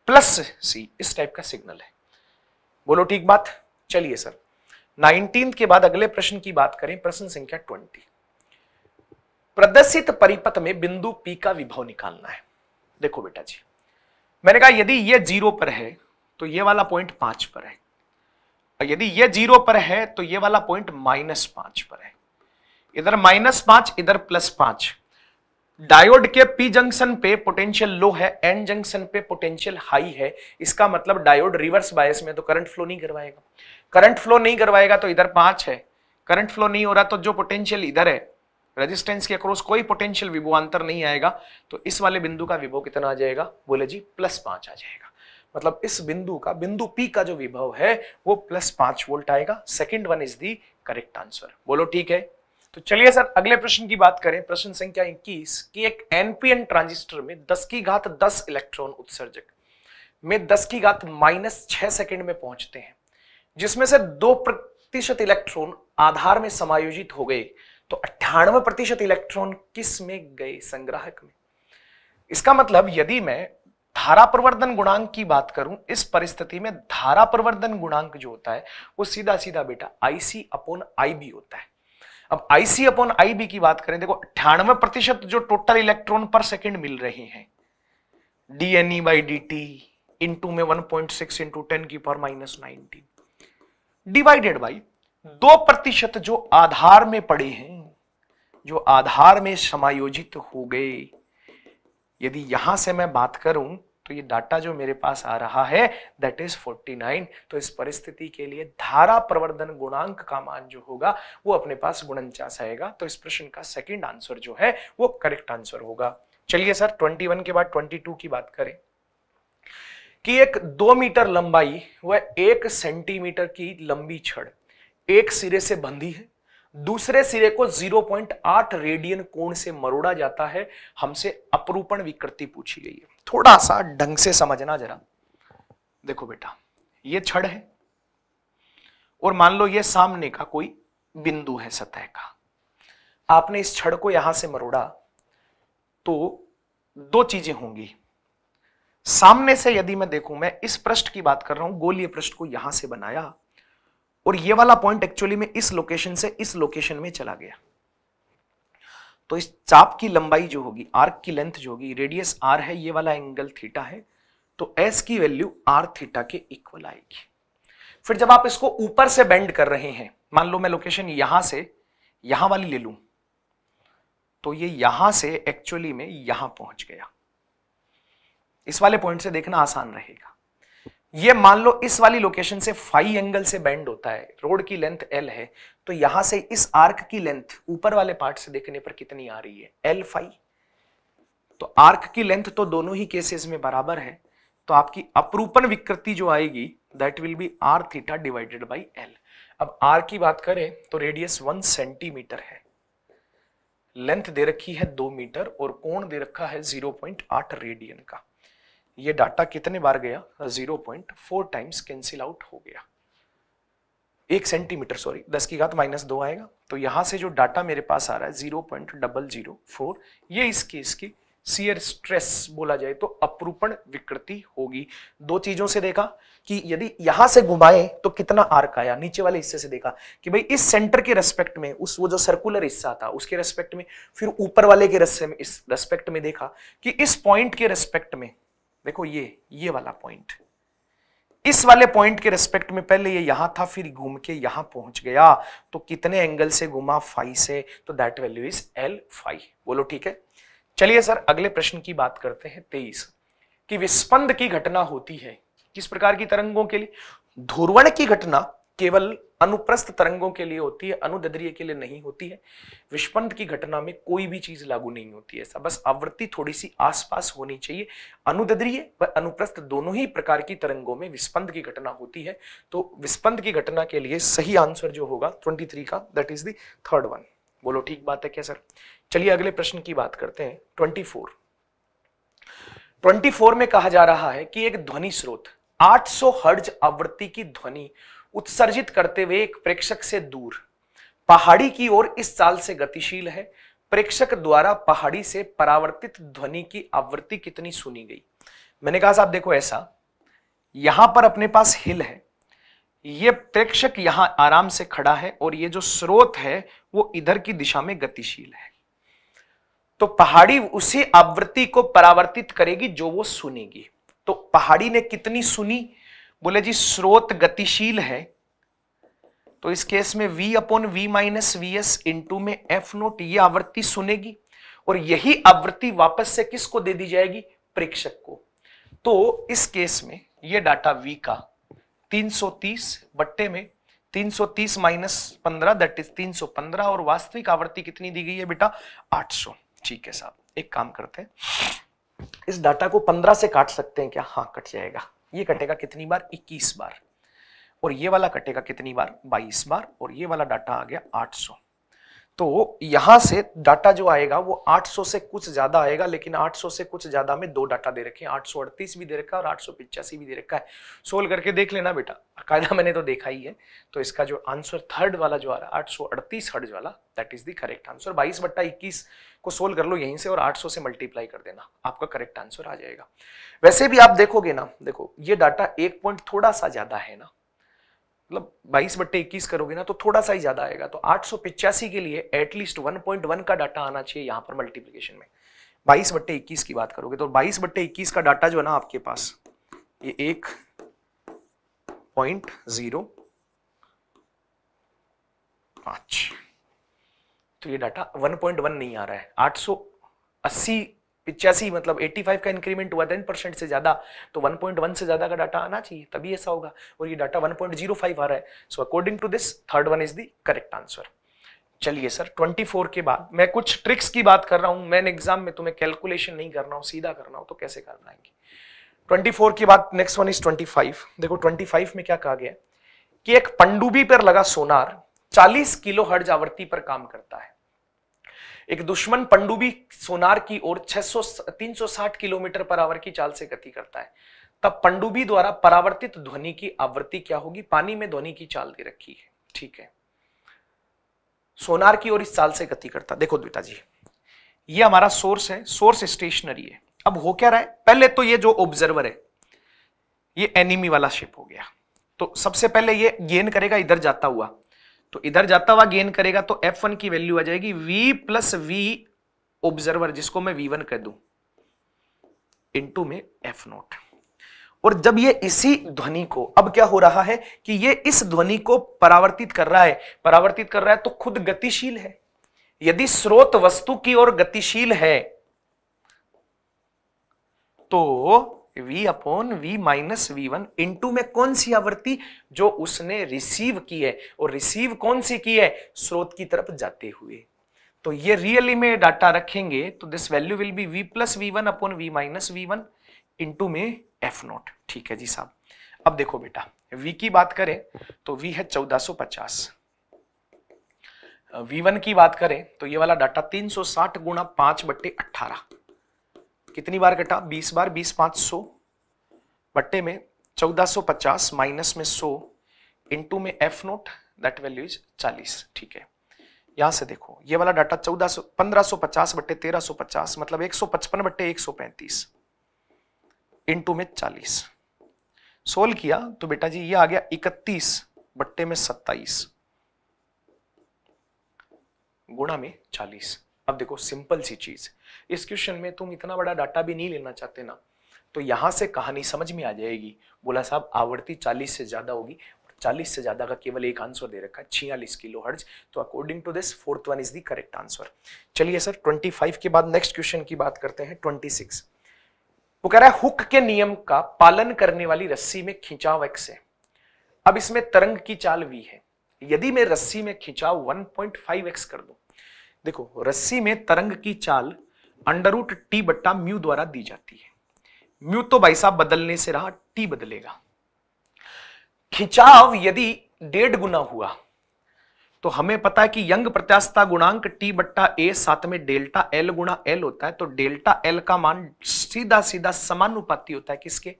[SPEAKER 1] plus C इस टाइप का सिग्नल है बोलो ठीक बात चलिए सर नाइनटीन के बाद अगले प्रश्न की बात करें प्रश्न संख्या ट्वेंटी प्रदर्शित परिपथ में बिंदु पी का विभव निकालना है देखो बेटा जी मैंने कहा यदि ये जीरो पर है तो ये वाला पॉइंट पांच पर है और यदि ये जीरो पर है तो ये वाला पॉइंट माइनस पांच पर है इधर माइनस पांच इधर प्लस पांच डायोड के पी जंक्शन पे पोटेंशियल लो है एन जंक्शन पे पोटेंशियल हाई है इसका मतलब डायोड रिवर्स बायस में तो करंट फ्लो नहीं करवाएगा करंट फ्लो नहीं करवाएगा तो इधर पांच है करंट फ्लो नहीं हो रहा तो जो पोटेंशियल इधर है रेजिस्टेंस के अक्रॉस कोई पोटेंशियल विभो अंतर नहीं आएगा तो इस वाले बिंदु का विभो कितना आ जाएगा बोले जी प्लस पांच आ जाएगा मतलब इस बिंदु का बिंदु पी का जो विभव है वो प्लस पांच वोल्ट आएगा second one is the correct answer बोलो ठीक है तो चलिए सर अगले प्रश्न की बात करें प्रश्न संख्या 21 की एक एनपीएन ट्रांजिस्टर में 10 की घात 10 इलेक्ट्रॉन उत्सर्जक में 10 की घात माइनस छह सेकेंड में पहुंचते हैं जिसमें से दो प्रतिशत इलेक्ट्रॉन आधार में समायोजित हो गए तो अट्ठानवे प्रतिशत इलेक्ट्रॉन किस में गए संग्राहक में इसका मतलब यदि मैं धारा परिवर्तन गुणांक की बात करूं इस परिस्थिति में धारा परिवर्तन गुणांक जो होता है वो सीधा सीधा बेटा आईसी अपोन आई होता है अब आईसी अपोन आई की बात करें देखो अठानवे प्रतिशत जो टोटल इलेक्ट्रॉन पर सेकेंड मिल रहे हैं D N E by D T into में one point six into ten की power minus nineteen divided by दो प्रतिशत जो आधार में पड़े हैं जो आधार में समायोजित हो गए यदि यहां से मैं बात करूं तो ये डाटा जो मेरे पास आ रहा है दैट इज 49 तो इस परिस्थिति के लिए धारा प्रवर्धन गुणांक का मान जो होगा वो अपने पास गुणचास आएगा तो इस प्रश्न का सेकंड आंसर जो है वो करेक्ट आंसर होगा चलिए सर 21 के बाद 22 की बात करें कि एक दो मीटर लंबाई व एक सेंटीमीटर की लंबी छड़ एक सिरे से बंधी है दूसरे सिरे को 0.8 रेडियन कोण से मरोड़ा जाता है हमसे अपरूपण विकृति पूछी गई है थोड़ा सा ढंग से समझना जरा देखो बेटा ये छड़ है और मान लो ये सामने का कोई बिंदु है सतह का आपने इस छड़ को यहां से मरोड़ा तो दो चीजें होंगी सामने से यदि मैं देखूं मैं इस पृष्ठ की बात कर रहा हूं गोलीय पृष्ठ को यहां से बनाया और ये वाला पॉइंट एक्चुअली में इस लोकेशन से इस लोकेशन में चला गया तो इस चाप की लंबाई जो होगी आर्क की लेंथ जो होगी रेडियस आर है ये वाला एंगल थीटा है तो एस की वैल्यू आर थीटा के इक्वल आएगी फिर जब आप इसको ऊपर से बेंड कर रहे हैं मान लो मैं लोकेशन यहां से यहां वाली ले लू तो ये यहां से एक्चुअली में यहां पहुंच गया इस वाले पॉइंट से देखना आसान रहेगा ये मान लो इस वाली लोकेशन से फाइव एंगल से बेंड होता है रोड की लेंथ एल है तो यहां से इस आर्क की लेंथ ऊपर वाले पार्ट से देखने पर कितनी आ रही है एल फाइव तो आर्क की लेंथ तो दोनों ही केसेस में बराबर है तो आपकी अपरूपन विकृति जो आएगी that will be R theta divided by L अब आर की बात करें तो रेडियस वन सेंटीमीटर है लेंथ दे रखी है दो मीटर और कोण दे रखा है जीरो पॉइंट आठ रेडियन का ये डाटा कितने बार गया 0.4 point four times cancel out हो गया एक सेंटीमीटर सॉरी दस की घात माइनस दो आएगा तो यहां से जो डाटा मेरे पास आ रहा है zero point double zero four ये इस केस की सीयर स्ट्रेस बोला जाए तो अपरूपण विकृति होगी दो चीजों से देखा कि यदि यहां से घुमाए तो कितना आर्क आया नीचे वाले हिस्से से देखा कि भाई इस सेंटर के रेस्पेक्ट में उस वो जो सर्कुलर हिस्सा था उसके रेस्पेक्ट में फिर ऊपर वाले के रस्से में इस रेस्पेक्ट में देखा कि इस पॉइंट के रेस्पेक्ट में देखो ये ये वाला पॉइंट इस वाले पॉइंट के रेस्पेक्ट में पहले ये यहां था फिर घूम के यहां पहुंच गया तो कितने एंगल से घुमा फाइव से तो that value is L phi बोलो ठीक है चलिए सर अगले प्रश्न की बात करते हैं तेईस कि विस्पंद की घटना होती है किस प्रकार की तरंगों के लिए ध्रुवण की घटना केवल अनुप्रस्थ तरंगों के लिए होती है अनुदद्रीय के लिए नहीं होती है विस्पंद की घटना में कोई भी चीज लागू नहीं होती है बस आवृत्ति थोड़ी सी आसपास होनी चाहिए अनुदद्रीय व अनुप्रस्थ दोनों ही प्रकार की तरंगों में विस्पंद की घटना होती है तो विस्पंद की घटना के लिए सही आंसर जो होगा ट्वेंटी थ्री का that is the third one बोलो ठीक बात है क्या सर चलिए अगले प्रश्न की बात करते हैं ट्वेंटी फोर ट्वेंटी फोर में कहा जा रहा है कि एक ध्वनि स्रोत 800 हर्ज आवृत्ति की ध्वनि उत्सर्जित करते हुए एक प्रेक्षक से दूर पहाड़ी की ओर इस साल से गतिशील है प्रेक्षक द्वारा पहाड़ी से परावर्तित ध्वनि की आवृत्ति कितनी सुनी गई मैंने कहा साहब देखो ऐसा यहां पर अपने पास हिल है ये प्रेक्षक यहां आराम से खड़ा है और ये जो स्रोत है वो इधर की दिशा में गतिशील है तो पहाड़ी उसी आवृत्ति को परावर्तित करेगी जो वो सुनेगी तो पहाड़ी ने कितनी सुनी बोले जी स्रोत गतिशील है तो इस केस में v upon V minus V S into में एफ नोट ये आवृत्ति सुनेगी और यही आवृत्ति वापस से किसको दे दी जाएगी प्रेक्षक को तो इस केस में ये डाटा v का 330 बट्टे में 330 माइनस पंद्रह दट इज 315 और वास्तविक आवृत्ति कितनी दी गई है बेटा 800 ठीक है साहब एक काम करते हैं इस डाटा को 15 से काट सकते हैं क्या हाँ कट जाएगा ये कटेगा कितनी बार 21 बार और ये वाला कटेगा कितनी बार 22 बार और ये वाला डाटा आ गया 800 तो यहां से डाटा जो आएगा वो 800 से कुछ ज्यादा आएगा लेकिन 800 से कुछ ज्यादा में दो डाटा दे रखे हैं 838 भी दे रखा है और आठ भी दे रखा है सोल्व करके देख लेना बेटा कायदा मैंने तो देखा ही है तो इसका जो आंसर थर्ड वाला जो आ रहा है आठ हर्ज वाला that is the correct answer बाईस बट्टा इक्कीस को सोल्व कर लो यहीं से और 800 से मल्टीप्लाई कर देना आपका करेक्ट आंसर आ जाएगा वैसे भी आप देखोगे ना देखो ये डाटा एक पॉइंट थोड़ा सा ज्यादा है ना मतलब बाईस बट्टे इक्कीस करोगे ना तो थोड़ा सा ही ज़्यादा आएगा तो आठ के लिए एटलीस्ट वन का डाटा आना चाहिए यहाँ पर मल्टीप्लीकेशन में बाईस बट्टे इक्कीस की बात करोगे तो बाईस बट्टे इक्कीस का डाटा जो है ना आपके पास ये एक पॉइंट जीरो पांच तो ये डाटा 1.1 नहीं आ रहा है 880 पिचासी मतलब 85 का इंक्रीमेंट हुआ टेन परसेंट से ज़्यादा तो 1.1 से ज़्यादा का डाटा आना चाहिए तभी ऐसा होगा और ये डाटा 1.05 आ रहा है so according to this third one is the correct answer चलिए सर 24 के बाद मैं कुछ ट्रिक्स की बात कर रहा हूँ मैन एग्जाम में तुम्हें कैलकुलेशन नहीं करना हो सीधा करना हो तो कैसे कर पाएंगे ट्वेंटी के बाद नेक्स्ट वन इज ट्वेंटी देखो ट्वेंटी में क्या कहा गया कि एक पंडुबी पर लगा सोनार चालीस किलो हर्ज आवर्ती पर काम करता है एक दुश्मन पंडुबी सोनार की ओर 600 360 किलोमीटर पर आवर की चाल से गति करता है तब पंडुबी द्वारा परावर्तित ध्वनि की आवृत्ति क्या होगी पानी में ध्वनि की चाल दे रखी है ठीक है सोनार की ओर इस चाल से गति करता देखो द्विता जी ये हमारा सोर्स है सोर्स स्टेशनरी है अब हो क्या रहा है पहले तो ये जो ऑब्जर्वर है ये एनिमी वाला शिप हो गया तो सबसे पहले ये गेन करेगा इधर जाता हुआ तो इधर जाता हुआ गेन करेगा तो एफ वन की वैल्यू आ जाएगी वी प्लस वी ऑब्जर्वर जिसको मैं वी वन कह दू इंटू में एफ नोट और जब ये इसी ध्वनि को अब क्या हो रहा है कि ये इस ध्वनि को परावर्तित कर रहा है परावर्तित कर रहा है तो खुद गतिशील है यदि स्रोत वस्तु की ओर गतिशील है तो v upon v minus V one into में कौन सी आवृत्ति जो उसने रिसीव की है और रिसीव कौन सी की है स्रोत की तरफ जाते हुए तो ये रियली में डाटा रखेंगे तो this value will be v plus V one upon V minus V one into में एफ नॉट ठीक है जी साहब अब देखो बेटा v की बात करें तो v है चौदह सौ पचास वी की बात करें तो ये वाला डाटा 360 सौ साठ गुणा पांच बट्टे अट्ठारह कितनी बार घटा बीस बार बीस पांच सो बट्टे में चौदह सौ पचास माइनस में सौ इंटू में F naught that value is चालीस ठीक है यहां से देखो ये वाला डाटा चौदह सो पंद्रह सो पचास बट्टे तेरह सो पचास मतलब एक सौ पचपन बट्टे एक सौ पैंतीस इंटू में चालीस सोल्व किया तो बेटा जी ये आ गया इकतीस बट्टे में सत्ताईस गुणा में चालीस अब देखो सिंपल सी चीज इस क्वेश्चन में तुम इतना बड़ा डाटा भी नहीं लेना चाहते ना तो यहां से कहानी समझ में आ जाएगी बोला साहब आवर्ती 40 से ज्यादा होगी और 40 से ज्यादा का केवल एक आंसर दे रखा है छियालीस किलो हर्ज तो according to this fourth one is the correct answer चलिए सर 25 के बाद नेक्स्ट क्वेश्चन की बात करते हैं 26 वो कह रहा है हुक के नियम का पालन करने वाली रस्सी में खिंचाव एक्स है अब इसमें तरंग की चाल वी है यदि मैं रस्सी में खिंचाव 1.5x कर दू देखो रस्सी में तरंग की चाल अंडरूट टी बट्टा म्यू द्वारा दी जाती है म्यू तो भाई साहब बदलने से रहा टी बदलेगा खिंचाव यदि डेढ़ गुना हुआ तो हमें पता है कि यंग प्रत्यास्था गुणांक टी बट्टा ए साथ में डेल्टा एल गुणा एल होता है तो डेल्टा एल का मान सीधा सीधा समानुपाति होता है किसके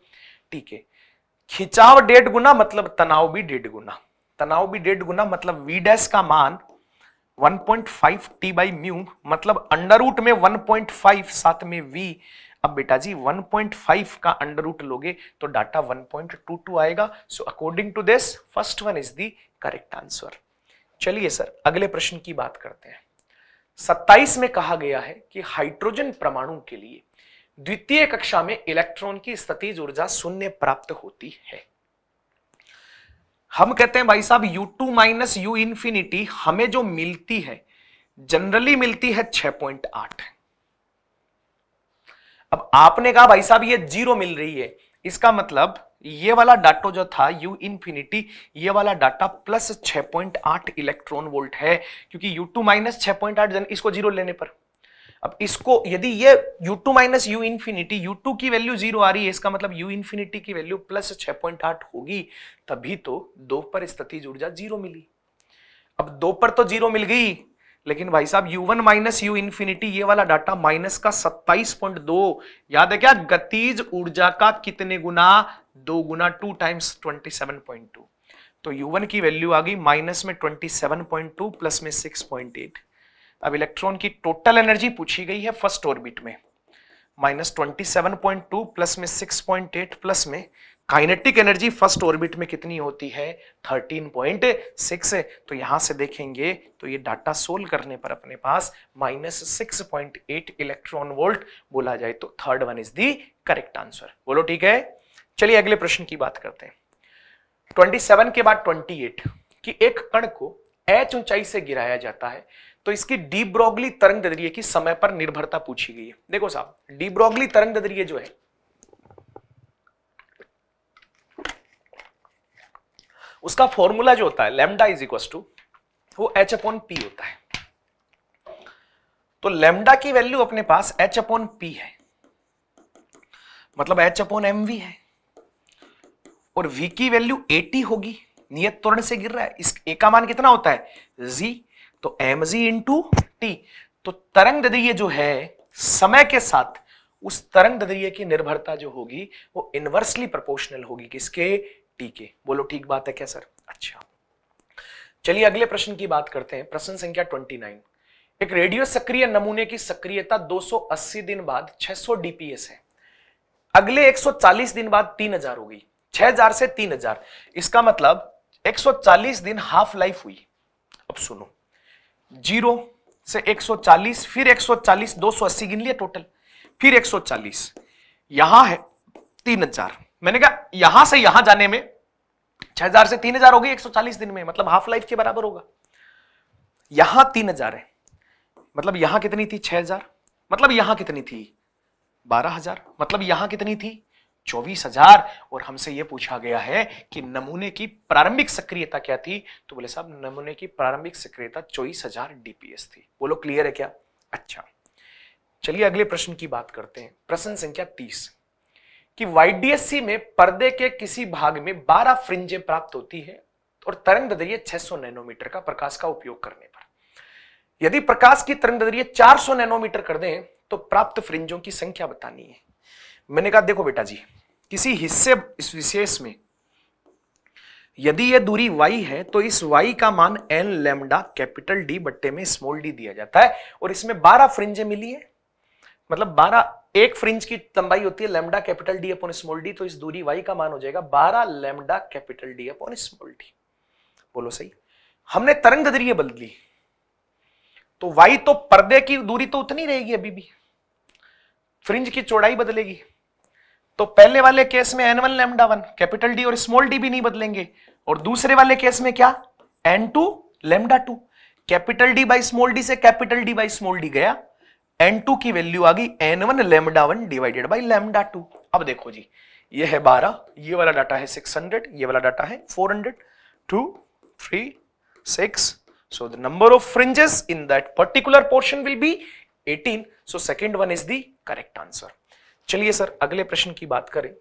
[SPEAKER 1] टी के खिंचाव डेढ़ गुना मतलब तनाव भी डेढ़ गुना तनाव भी डेढ़ गुना मतलब वी डैश का मान 1.5 t बाई म्यू मतलब अंडर रूट में 1.5 साथ में v अब बेटा जी 1.5 का अंडर रूट लोगे तो डाटा 1.22 आएगा so according to this first one is the correct answer चलिए सर अगले प्रश्न की बात करते हैं 27 में कहा गया है कि हाइड्रोजन परमाणु के लिए द्वितीय कक्षा में इलेक्ट्रॉन की स्थितिज ऊर्जा शून्य प्राप्त होती है हम कहते हैं भाई साहब U two minus U infinity हमें जो मिलती है जनरली मिलती है 6.8 अब आपने कहा भाई साहब ये जीरो मिल रही है इसका मतलब ये वाला डाटो जो था U इनफिनिटी ये वाला डाटा प्लस 6.8 इलेक्ट्रॉन वोल्ट है क्योंकि U2 टू माइनस छह इसको जीरो लेने पर अब इसको यदि ये u2 two minus U infinity U की वैल्यू जीरो आ रही है इसका मतलब u इन्फिनिटी की वैल्यू प्लस 6.8 होगी तभी तो दो पर स्थिति ऊर्जा जीरो मिली अब दो पर तो जीरो मिल गई लेकिन भाई साहब u1 one minus U infinity ये वाला डाटा माइनस का 27.2 याद है क्या गतिज ऊर्जा का कितने गुना दो गुना टू टाइम्स ट्वेंटी तो यू की वैल्यू आ गई माइनस में ट्वेंटी प्लस में सिक्स अब इलेक्ट्रॉन की टोटल एनर्जी पूछी गई है फर्स्ट ऑर्बिट में minus twenty seven point two plus में सिक्स पॉइंट एट प्लस में काइनेटिक एनर्जी फर्स्ट ऑर्बिट में कितनी होती है थर्टीन पॉइंट सिक्स तो यहां से देखेंगे तो ये डाटा सोल्व करने पर अपने पास minus six point eight electron volt बोला जाए तो third one is the correct answer बोलो ठीक है चलिए अगले प्रश्न की बात करते हैं 27 के बाद 28 कि एक कण को एच ऊंचाई से गिराया जाता है तो इसकी डी ब्रॉगली तरंग दैर्घ्य की समय पर निर्भरता पूछी गई है देखो साहब डी ब्रॉगली तरंग दैर्घ्य जो है उसका फॉर्मूला जो होता है लेमडा इज इक्वल टू वो एच अपॉन पी होता है तो लेमडा की वैल्यू अपने पास एच अपॉन पी है मतलब एच अपॉन एम वी है और वी की वैल्यू 80 होगी नियत त्वरण से गिर रहा है इस ए का मान कितना होता है जी तो एम जी इंटू टी तो तरंग दैर्घ्य जो है समय के साथ उस तरंग दैर्घ्य की निर्भरता जो होगी वो इनवर्सली प्रोपोर्शनल होगी किसके टी के बोलो ठीक बात है क्या सर अच्छा चलिए अगले प्रश्न की बात करते हैं प्रश्न संख्या 29 एक रेडियो सक्रिय नमूने की सक्रियता 280 दिन बाद 600 डीपीएस है अगले 140 दिन बाद 3000 हो गई 6000 से 3000 इसका मतलब 140 दिन हाफ लाइफ हुई अब सुनो जीरो से 140 फिर 140 280 गिन लिया टोटल फिर 140 यहां है तीन हजार मैंने कहा यहां से यहां जाने में छह हजार से तीन हजार एक सौ चालीस दिन में मतलब हाफ लाइफ के बराबर होगा यहां तीन हजार है मतलब यहां कितनी थी छह हजार मतलब यहां कितनी थी बारह हजार मतलब यहां कितनी थी चौबीस हजार और हमसे ये पूछा गया है कि नमूने की प्रारंभिक सक्रियता क्या थी तो बोले साहब नमूने की प्रारंभिक सक्रियता चौबीस हजार डीपीएस थी बोलो क्लियर है क्या अच्छा चलिए अगले प्रश्न की बात करते हैं प्रश्न संख्या तीस कि वाईडीएससी में पर्दे के किसी भाग में बारह फ्रिंजें प्राप्त होती है और तरंग दरिये छह नैनोमीटर का प्रकाश का उपयोग करने पर यदि प्रकाश की तरंग दरिये चार नैनोमीटर कर दें तो प्राप्त फ्रिंजों की संख्या बतानी है मैंने कहा देखो बेटा जी किसी हिस्से इस विशेष में यदि यह दूरी y है तो इस y का मान n लेमडा कैपिटल D बट्टे में स्मॉल d दिया जाता है और इसमें 12 फ्रिंजे मिली है मतलब 12 एक फ्रिंज की लंबाई होती है lambda capital D upon small d तो इस दूरी y का मान हो जाएगा 12 lambda capital D upon small d बोलो सही हमने तरंग दरीय बदली तो y तो पर्दे की दूरी तो उतनी रहेगी अभी भी फ्रिंज की चौड़ाई बदलेगी तो पहले वाले केस में N one lambda one capital D और स्मॉल डी भी नहीं बदलेंगे और दूसरे वाले केस में क्या N two lambda two capital D by small D से capital D by small D गया एन टू की वैल्यू आ गई N one lambda one divided by lambda two अब देखो जी ये है बारह ये वाला डाटा है सिक्स हंड्रेड ये वाला डाटा है four hundred two three six so the number of fringes in that particular portion will be eighteen so second one is the correct answer चलिए सर अगले प्रश्न की बात करें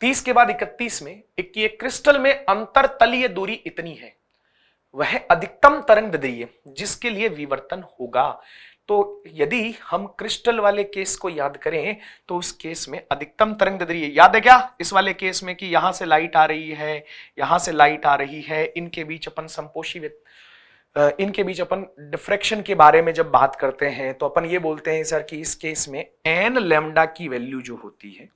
[SPEAKER 1] तीस के बाद इकतीस में एक, ये क्रिस्टल में अंतर तलीय दूरी इतनी है वह अधिकतम तरंग दैर्य जिसके लिए विवर्तन होगा तो यदि हम क्रिस्टल वाले केस को याद करें तो उस केस में अधिकतम तरंग दैर्य याद है क्या इस वाले केस में कि यहां से लाइट आ रही है यहां से लाइट आ रही है इनके बीच अपन संपोषी इनके बीच अपन डिफ्रेक्शन के बारे में जब बात करते हैं तो अपन ये बोलते हैं सर कि इस केस में एन लेमडा की वैल्यू जो होती है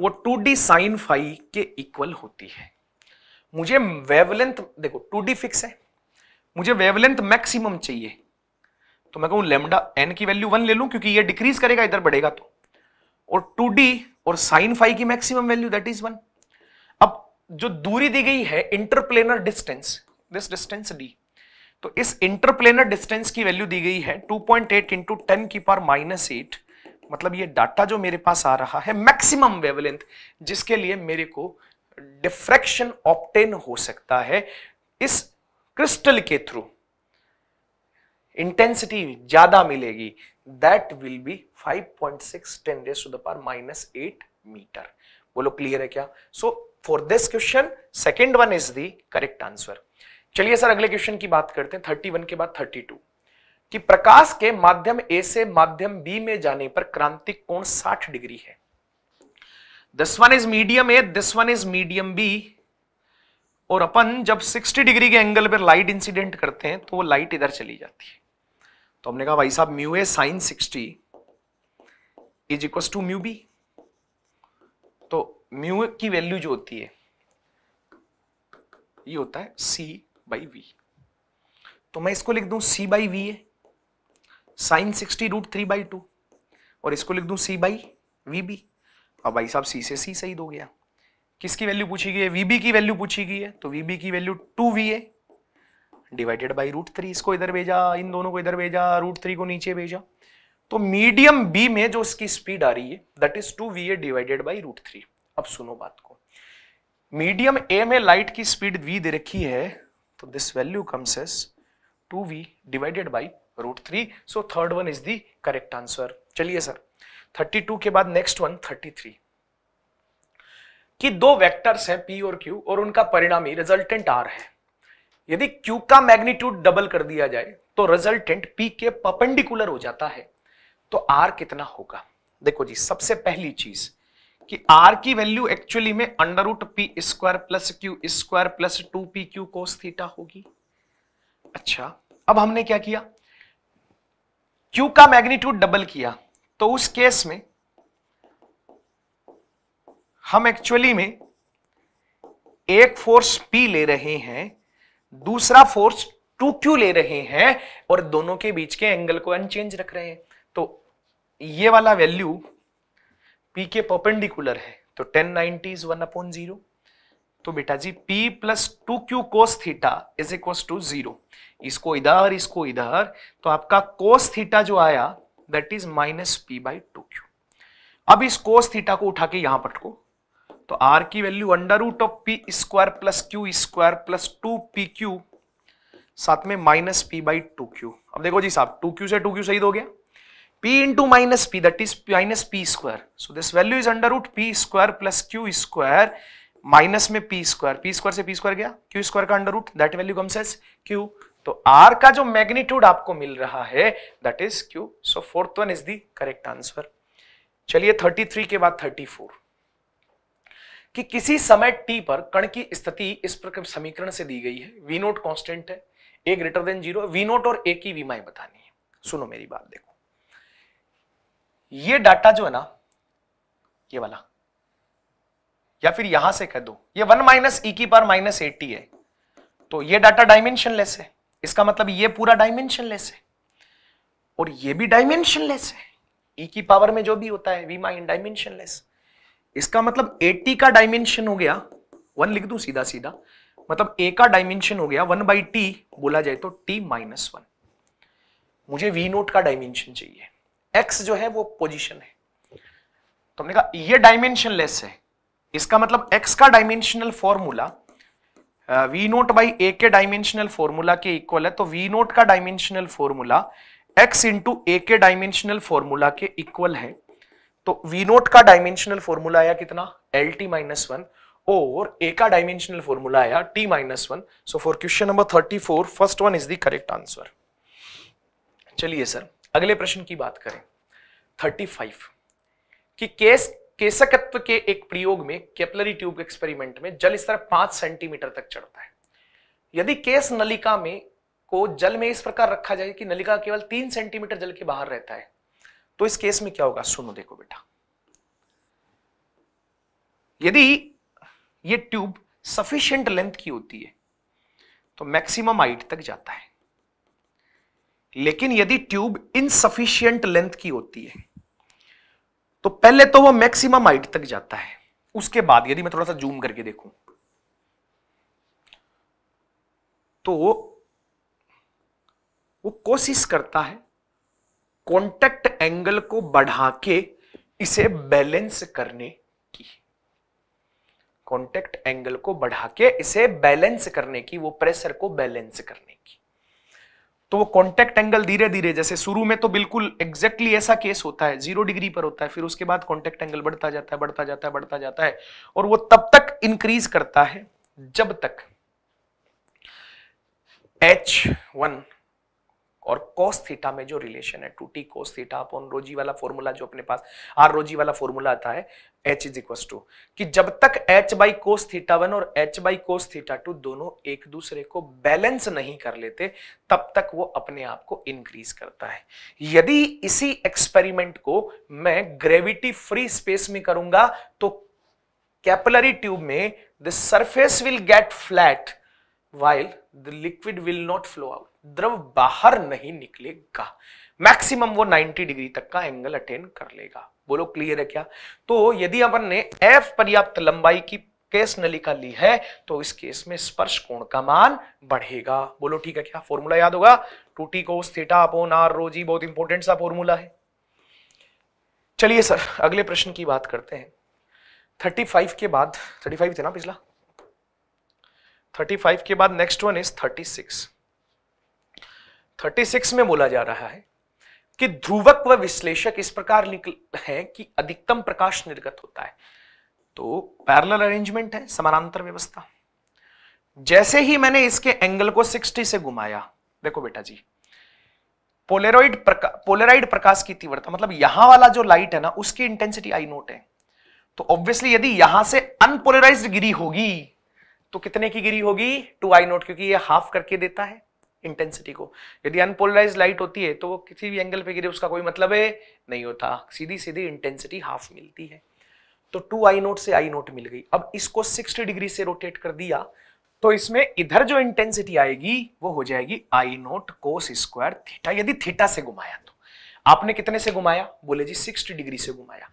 [SPEAKER 1] वो टू डी साइन फाइव के इक्वल होती है मुझे वेवलेंथ देखो टू डी फिक्स है मुझे वेवलेंथ मैक्सिमम चाहिए तो मैं कहूं लेमडा एन की वैल्यू वन ले लू क्योंकि ये डिक्रीज करेगा इधर बढ़ेगा तो और टू डी और साइन फाइव की maximum value that is one अब जो दूरी दी गई है interplanar distance this distance D तो इस इंटरप्लेनर डिस्टेंस की वैल्यू दी गई है 2.8 पॉइंट एट इंटू टेन की पार माइनस एट मतलब ये डाटा जो मेरे पास आ रहा है मैक्सिमम वेवलेंथ जिसके लिए मेरे को डिफ्रेक्शन ऑप्टेन हो सकता है इस क्रिस्टल के थ्रू इंटेंसिटी ज्यादा मिलेगी that will be 5.6 point six ten raise to the power minus eight metre बोलो क्लियर है क्या so for this question second one is the correct answer चलिए सर अगले क्वेश्चन की बात करते हैं थर्टी वन के बाद थर्टी टू कि प्रकाश के माध्यम ए से माध्यम बी में जाने पर क्रांतिक कोण 60 डिग्री है this one is medium A this one is medium B और अपन जब 60 डिग्री के एंगल पर लाइट इंसिडेंट करते हैं तो वो लाइट इधर चली जाती है तो हमने कहा भाई साहब mu A sine sixty is equal to mu B तो म्यू की वैल्यू जो होती है ये होता है सी बाई वी तो मैं इसको लिख दूं C by V A sine sixty root three by two और इसको लिख दूं सी बाई वी बी और भाई साहब सी से सी सही तो हो गया किसकी वैल्यू पूछी गई है वी बी की वैल्यू पूछी गई है तो वी बी की value two V A divided by root three इसको इधर भेजा इन दोनों को इधर भेजा रूट थ्री को नीचे भेजा तो मीडियम बी में जो इसकी स्पीड आ रही है that is two V A divided by root three अब सुनो बात को मीडियम ए में लाइट की स्पीड वी दे रखी है this value comes as two V divided by root three so third one is the correct answer चलिए सर 32 के बाद नेक्स्ट वन 33 कि दो वेक्टर्स हैं p और q और उनका परिणामी रिजल्टेंट r है यदि q का मैग्नीट्यूड डबल कर दिया जाए तो रिजल्टेंट p के परपेंडिकुलर हो जाता है तो r कितना होगा देखो जी सबसे पहली चीज कि आर की वैल्यू एक्चुअली में under root P square plus Q square plus two P Q cos theta होगी अच्छा अब हमने क्या किया q का मैग्नीट्यूड डबल किया तो उस केस में हम एक्चुअली में एक फोर्स p ले रहे हैं दूसरा फोर्स 2q ले रहे हैं और दोनों के बीच के एंगल को अनचेंज रख रहे हैं तो ये वाला वैल्यू पी के परपेंडिकुलर है तो tan ninety is one upon zero तो बेटा जी P plus two Q cos theta is equal to zero इसको इधर इसको इधर तो आपका कोस थीटा जो आया that is minus P by two Q अब इस कोस थीटा को उठा के यहां पटको तो आर की value under root of P square plus Q square plus two P Q साथ में minus P by two Q अब देखो जी साहब टू क्यू से टू क्यू सही तो हो गया p into minus p that is minus p square. So this value is under root p square plus q square minus में p स्क्वायर p स्क्वायर से p स्क्वायर गया q square का under root that value comes as q तो r का जो magnitude आपको मिल रहा है that is q so fourth one is the correct answer चलिए 33 के बाद 34 कि किसी समय t पर कण की स्थिति इस प्रकार समीकरण से दी गई है v नोट कांस्टेंट है a greater than zero v naught और a की विमाएं बतानी है सुनो मेरी बात देखो ये डाटा जो है ना ये वाला या फिर यहां से कह दो ये वन माइनस ई की पर माइनस एटी है तो ये डाटा डायमेंशन लेस है इसका मतलब ये पूरा डायमेंशन लेस है और ये भी डायमेंशन लेस है ई की पावर में जो भी होता है वी माइन डायमेंशन लेस इसका मतलब एटी का डायमेंशन हो गया वन लिख दू सीधा सीधा मतलब ए का डायमेंशन हो गया वन बाई टी बोला जाए तो टी माइनस वन मुझे वी नोट का डायमेंशन चाहिए एक्स जो है वो पोजिशन है तो हमने कहा ये डायमेंशन लेस है इसका मतलब एक्स का dimensional formula v naught by A के डायमेंशनल फॉर्मूला के इक्वल है तो v नोट का dimensional formula x into A के डायमेंशनल फॉर्मूला के इक्वल है तो v नोट का डायमेंशनल फॉर्मूला आया कितना एल टी माइनस वन और a का डायमेंशनल फॉर्मूला आया t minus one so for question number thirty four first one is the correct answer चलिए सर अगले प्रश्न की बात करें 35 कि केस केसकत्व के एक प्रयोग में कैपलरी ट्यूब एक्सपेरिमेंट में जल इस तरह पांच सेंटीमीटर तक चढ़ता है यदि केस नलिका में को जल में इस प्रकार रखा जाए कि नलिका केवल तीन सेंटीमीटर जल के बाहर रहता है तो इस केस में क्या होगा सुनो देखो बेटा यदि ये ट्यूब सफिशियंट लेंथ की होती है तो मैक्सिमम हाइट तक जाता है लेकिन यदि ट्यूब इनसफिशियंट लेंथ की होती है तो पहले तो वो मैक्सिमम हाइट तक जाता है उसके बाद यदि मैं थोड़ा सा जूम करके देखूं तो वो कोशिश करता है कॉन्टेक्ट एंगल को बढ़ा के इसे बैलेंस करने की कॉन्टेक्ट एंगल को बढ़ा के इसे बैलेंस करने की वो प्रेशर को बैलेंस करने की तो वो कॉन्टेक्ट एंगल धीरे धीरे जैसे शुरू में तो बिल्कुल एग्जैक्टली exactly ऐसा केस होता है जीरो डिग्री पर होता है फिर उसके बाद कॉन्टेक्ट एंगल बढ़ता जाता है बढ़ता जाता है बढ़ता जाता है और वो तब तक इंक्रीज करता है जब तक एच वन और cos थीटा में जो रिलेशन है two T cos theta upon rho g वाला फॉर्मूला जो अपने पास आर रोजी वाला फॉर्मूला आता है एच इज इक्वस टू कि जब तक H by cos theta one और H by cos theta two दोनों एक दूसरे को बैलेंस नहीं कर लेते तब तक वो अपने आप को इंक्रीज करता है यदि इसी एक्सपेरिमेंट को मैं ग्रेविटी फ्री स्पेस में करूंगा तो कैपलरी ट्यूब में the surface will get flat while the liquid will not flow out द्रव बाहर नहीं निकलेगा मैक्सिमम वो 90 डिग्री तक का एंगल अटेन कर लेगा बोलो क्लियर है क्या तो यदि अपन ने एफ पर्याप्त लंबाई की केस नलिका ली है तो इस केस में स्पर्श कोण का मान बढ़ेगा बोलो ठीक है क्या फॉर्मूला याद होगा टूटी को कोस अपोन आर रोजी बहुत इंपॉर्टेंट सा फॉर्मूला है चलिए सर अगले प्रश्न की बात करते हैं 35 के बाद 35 थे ना पिछला 35 के बाद नेक्स्ट वन इज 36 36 में बोला जा रहा है कि ध्रुवक व विश्लेषक इस प्रकार निकल है कि अधिकतम प्रकाश निर्गत होता है तो पैरेलल अरेंजमेंट है समानांतर व्यवस्था जैसे ही मैंने इसके एंगल को 60 से घुमाया देखो बेटा जी पोलेरोइड प्रका, पोलेराइड प्रकाश की तीव्रता मतलब यहां वाला जो लाइट है ना उसकी इंटेंसिटी आई नोट है तो ऑब्वियसली यदि यहां से अनपोलराइज्ड गिरी होगी तो कितने की गिरी होगी टू आई नोट क्योंकि ये हाफ करके देता है इंटेंसिटी को यदि अनपोलराइज लाइट होती है तो वो किसी भी एंगल पे गिरे उसका कोई मतलब है नहीं होता सीधी सीधी इंटेंसिटी हाफ मिलती है तो टू आई नोट से आई नोट मिल गई अब इसको सिक्सटी डिग्री से रोटेट कर दिया तो इसमें इधर जो इंटेंसिटी आएगी वो हो जाएगी I naught cos square theta यदि थीटा से घुमाया तो आपने कितने से घुमाया बोले जी सिक्सटी डिग्री से घुमाया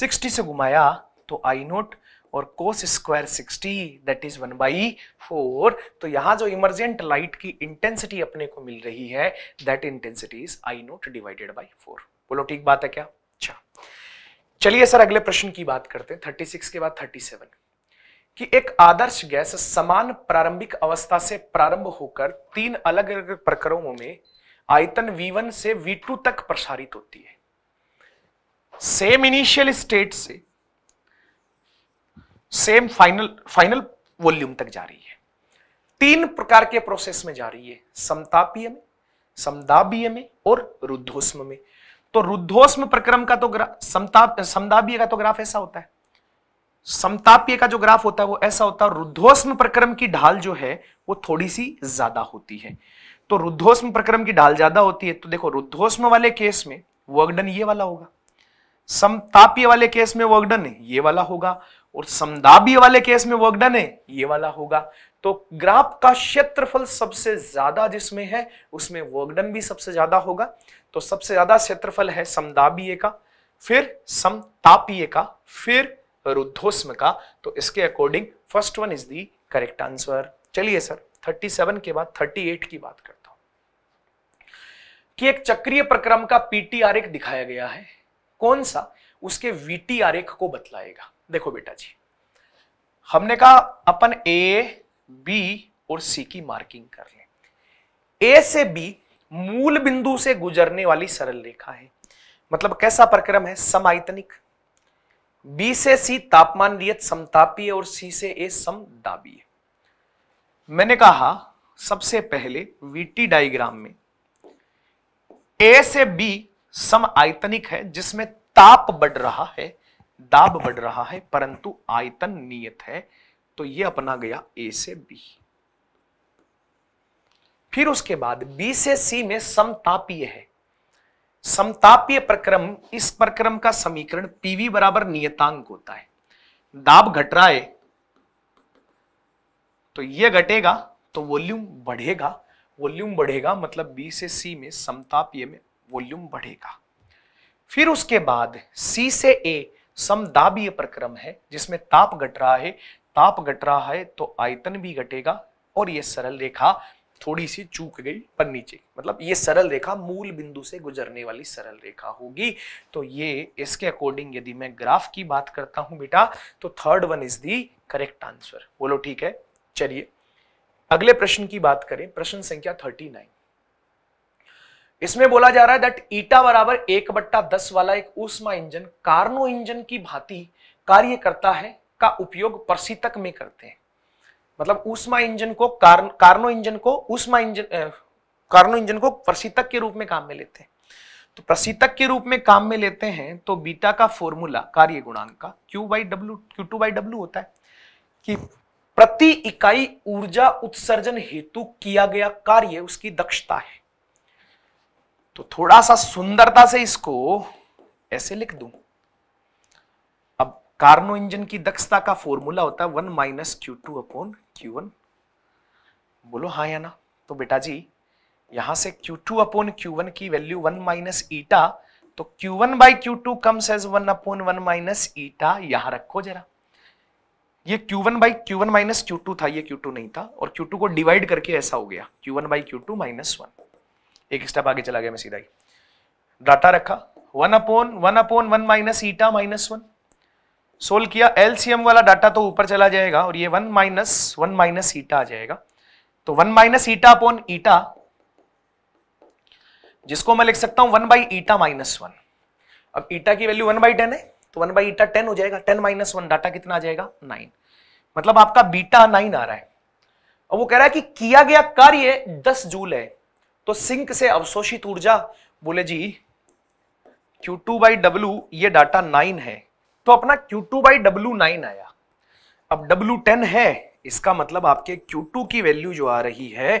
[SPEAKER 1] सिक्सटी से घुमाया तो आई नोट और cos square 60 that is 1 by four तो यहाँ जो इमरजेंट लाइट की इंटेंसिटी अपने को मिल रही है that intensity is I naught divided by four बोलो ठीक बात है क्या अच्छा चलिए सर अगले प्रश्न की बात करते हैं 36 के बाद 37 कि एक आदर्श गैस समान प्रारंभिक अवस्था से प्रारंभ होकर तीन अलग अलग प्रकरणों में आयतन V1 से V2 तक प्रसारित होती है सेम इनिशियल स्टेट से सेम फाइनल फाइनल वॉल्यूम तक जा रही है तीन प्रकार के प्रोसेस में जा रही है समतापीय में समदाबीय में और रुद्धोष्म में तो रुद्धोष्म प्रक्रम का तो ग्राफ समदाबीय का तो ग्राफ ऐसा होता है समतापीय का जो ग्राफ होता है वो ऐसा होता है रुद्धोष्म प्रक्रम की ढाल जो है वो थोड़ी सी ज्यादा होती है तो रुद्धोष्म प्रक्रम की ढाल ज्यादा होती है तो देखो रुद्धोष्म वाले केस में वर्कडन ये वाला होगा समतापीय वाले केस में वर्कडन ये वाला होगा और समदाबी वाले केस में वर्क डन है ये वाला होगा तो ग्राफ का क्षेत्रफल सबसे ज्यादा जिसमें है उसमें वर्क डन भी सबसे ज्यादा होगा तो सबसे ज्यादा क्षेत्रफल है समदाबीय का फिर समतापीय का फिर रुद्धोष्म का तो इसके according first one is the correct answer चलिए सर 37 के बाद 38 की बात करता हूं कि एक चक्रीय प्रक्रम का पीटी आरेख दिखाया गया है कौन सा उसके वीटी आरेख को बतलाएगा देखो बेटा जी हमने कहा अपन ए बी और सी की मार्किंग कर लें ए से बी मूल बिंदु से गुजरने वाली सरल रेखा है मतलब कैसा प्रक्रम है समायतनिक बी से सी तापमान रियत समतापीय और सी से ए समदाबीय मैंने कहा सबसे पहले वीटी डायग्राम में ए से बी सम आयतनिक है जिसमें ताप बढ़ रहा है दाब बढ़ रहा है परंतु आयतन नियत है तो ये अपना गया ए से बी फिर उसके बाद बी से सी में समतापीय है समतापीय प्रक्रम इस प्रक्रम का समीकरण पीवी बराबर नियतांक होता है दाब घट रहा है तो ये घटेगा तो वॉल्यूम बढ़ेगा वॉल्यूम बढ़ेगा मतलब बी से सी में समतापीय में वॉल्यूम बढ़ेगा फिर उसके बाद सी से ए समदाबीय प्रक्रम है जिसमें ताप घट रहा है ताप घट रहा है तो आयतन भी घटेगा और यह सरल रेखा थोड़ी सी चूक गई पर नीचे मतलब ये सरल रेखा मूल बिंदु से गुजरने वाली सरल रेखा होगी तो ये इसके अकॉर्डिंग यदि मैं ग्राफ की बात करता हूं बेटा तो third one is the correct answer बोलो ठीक है चलिए अगले प्रश्न की बात करें प्रश्न संख्या थर्टी नाइन इसमें बोला जा रहा है दैट ईटा बराबर एक बट्टा दस वाला एक ऊष्मा इंजन कार्नो इंजन की भांति कार्य करता है का उपयोग प्रशीतक में करते हैं मतलब ऊष्मा इंजन को कार्न, कार्नो इंजन को ऊष्मा इंजन कार्नो इंजन को प्रशीतक के रूप में काम में लेते हैं तो प्रशीतक के रूप में काम में लेते हैं तो बीटा का फॉर्मूला कार्य गुणांक का Q by W Q two by W होता है कि प्रति इकाई ऊर्जा उत्सर्जन हेतु किया गया कार्य उसकी दक्षता है तो थोड़ा सा सुंदरता से इसको ऐसे लिख दूं अब कार्नो इंजन की दक्षता का फॉर्मूला होता है one minus Q two upon Q one बोलो हाँ या ना तो बेटा जी यहां से Q two upon Q one की वैल्यू वन माइनस ईटा तो Q one by Q two comes as one upon one minus eta यहां रखो जरा ये Q1 one by Q one minus Q था ये Q2 नहीं था और Q2 को डिवाइड करके ऐसा हो गया Q1 one by Q two minus one एक स्टेप आगे चला गया मैं सीधा ही डाटा रखा one upon one upon one minus eta minus one solve किया एलसीएम वाला डाटा तो ऊपर चला जाएगा और ये one minus one minus eta आ जाएगा तो one minus eta upon eta जिसको मैं लिख सकता हूं one by eta minus one अब ईटा की वैल्यू वन बाई टेन है तो वन बाई ईटा टेन हो जाएगा टेन माइनस वन डाटा कितना आ जाएगा नाइन मतलब आपका बीटा नाइन आ रहा है अब वो कह रहा है कि किया गया कार्य दस जूल है तो सिंक से अवशोषित ऊर्जा बोले जी Q2 टू बाई डब्ल्यू ये डाटा नाइन है तो अपना Q2 two by W nine आया अब W10 टेन है इसका मतलब आपके Q2 की वैल्यू जो आ रही है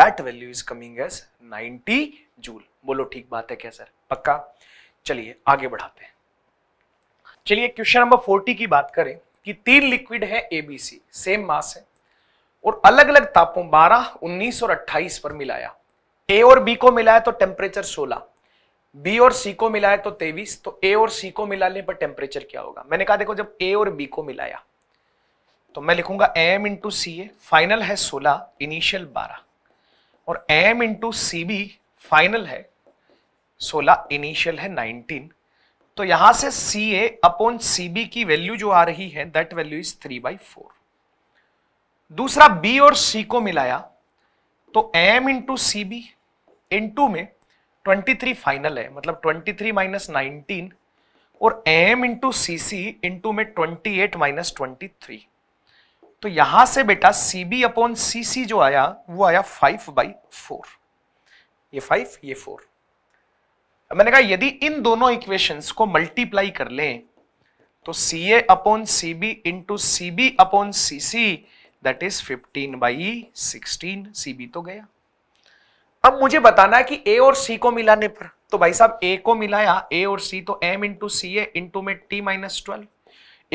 [SPEAKER 1] that value is coming as 90 joule बोलो ठीक बात है क्या सर पक्का चलिए आगे बढ़ाते हैं चलिए क्वेश्चन नंबर 40 की बात करें कि तीन लिक्विड है एबीसी सेम मास है और अलग अलग तापों 12, 19 और 28 पर मिलाया ए और बी को है तो टेम्परेचर 16 बी और सी को है तो 23 तो ए और सी को मिलाने पर टेम्परेचर क्या होगा मैंने कहा देखो जब ए और बी को मिलाया तो मैं लिखूंगा M into C A final है 16 इनिशियल 12 और M into C B final है 16 इनिशियल है 19 तो यहां से C A upon C B की वैल्यू जो आ रही है that value is three by four दूसरा बी और सी को मिलाया तो M into C B into में 23 फाइनल है मतलब 23 थ्री माइनस नाइनटीन और एम इंटू सी सी इन टू में twenty eight minus twenty three तो यहां से बेटा सी बी अपॉन सी सी जो आया वो आया 5 बाई फोर ये 5 ये 4 मैंने कहा यदि इन दोनों इक्वेशंस को मल्टीप्लाई कर लें तो C A upon C B into C B upon C C that is fifteen by sixteen C B तो गया अब मुझे बताना है कि ए और सी को मिलाने पर तो भाई साहब ए को मिलाया ए और सी तो M into C A into में टी माइनस ट्वेल्व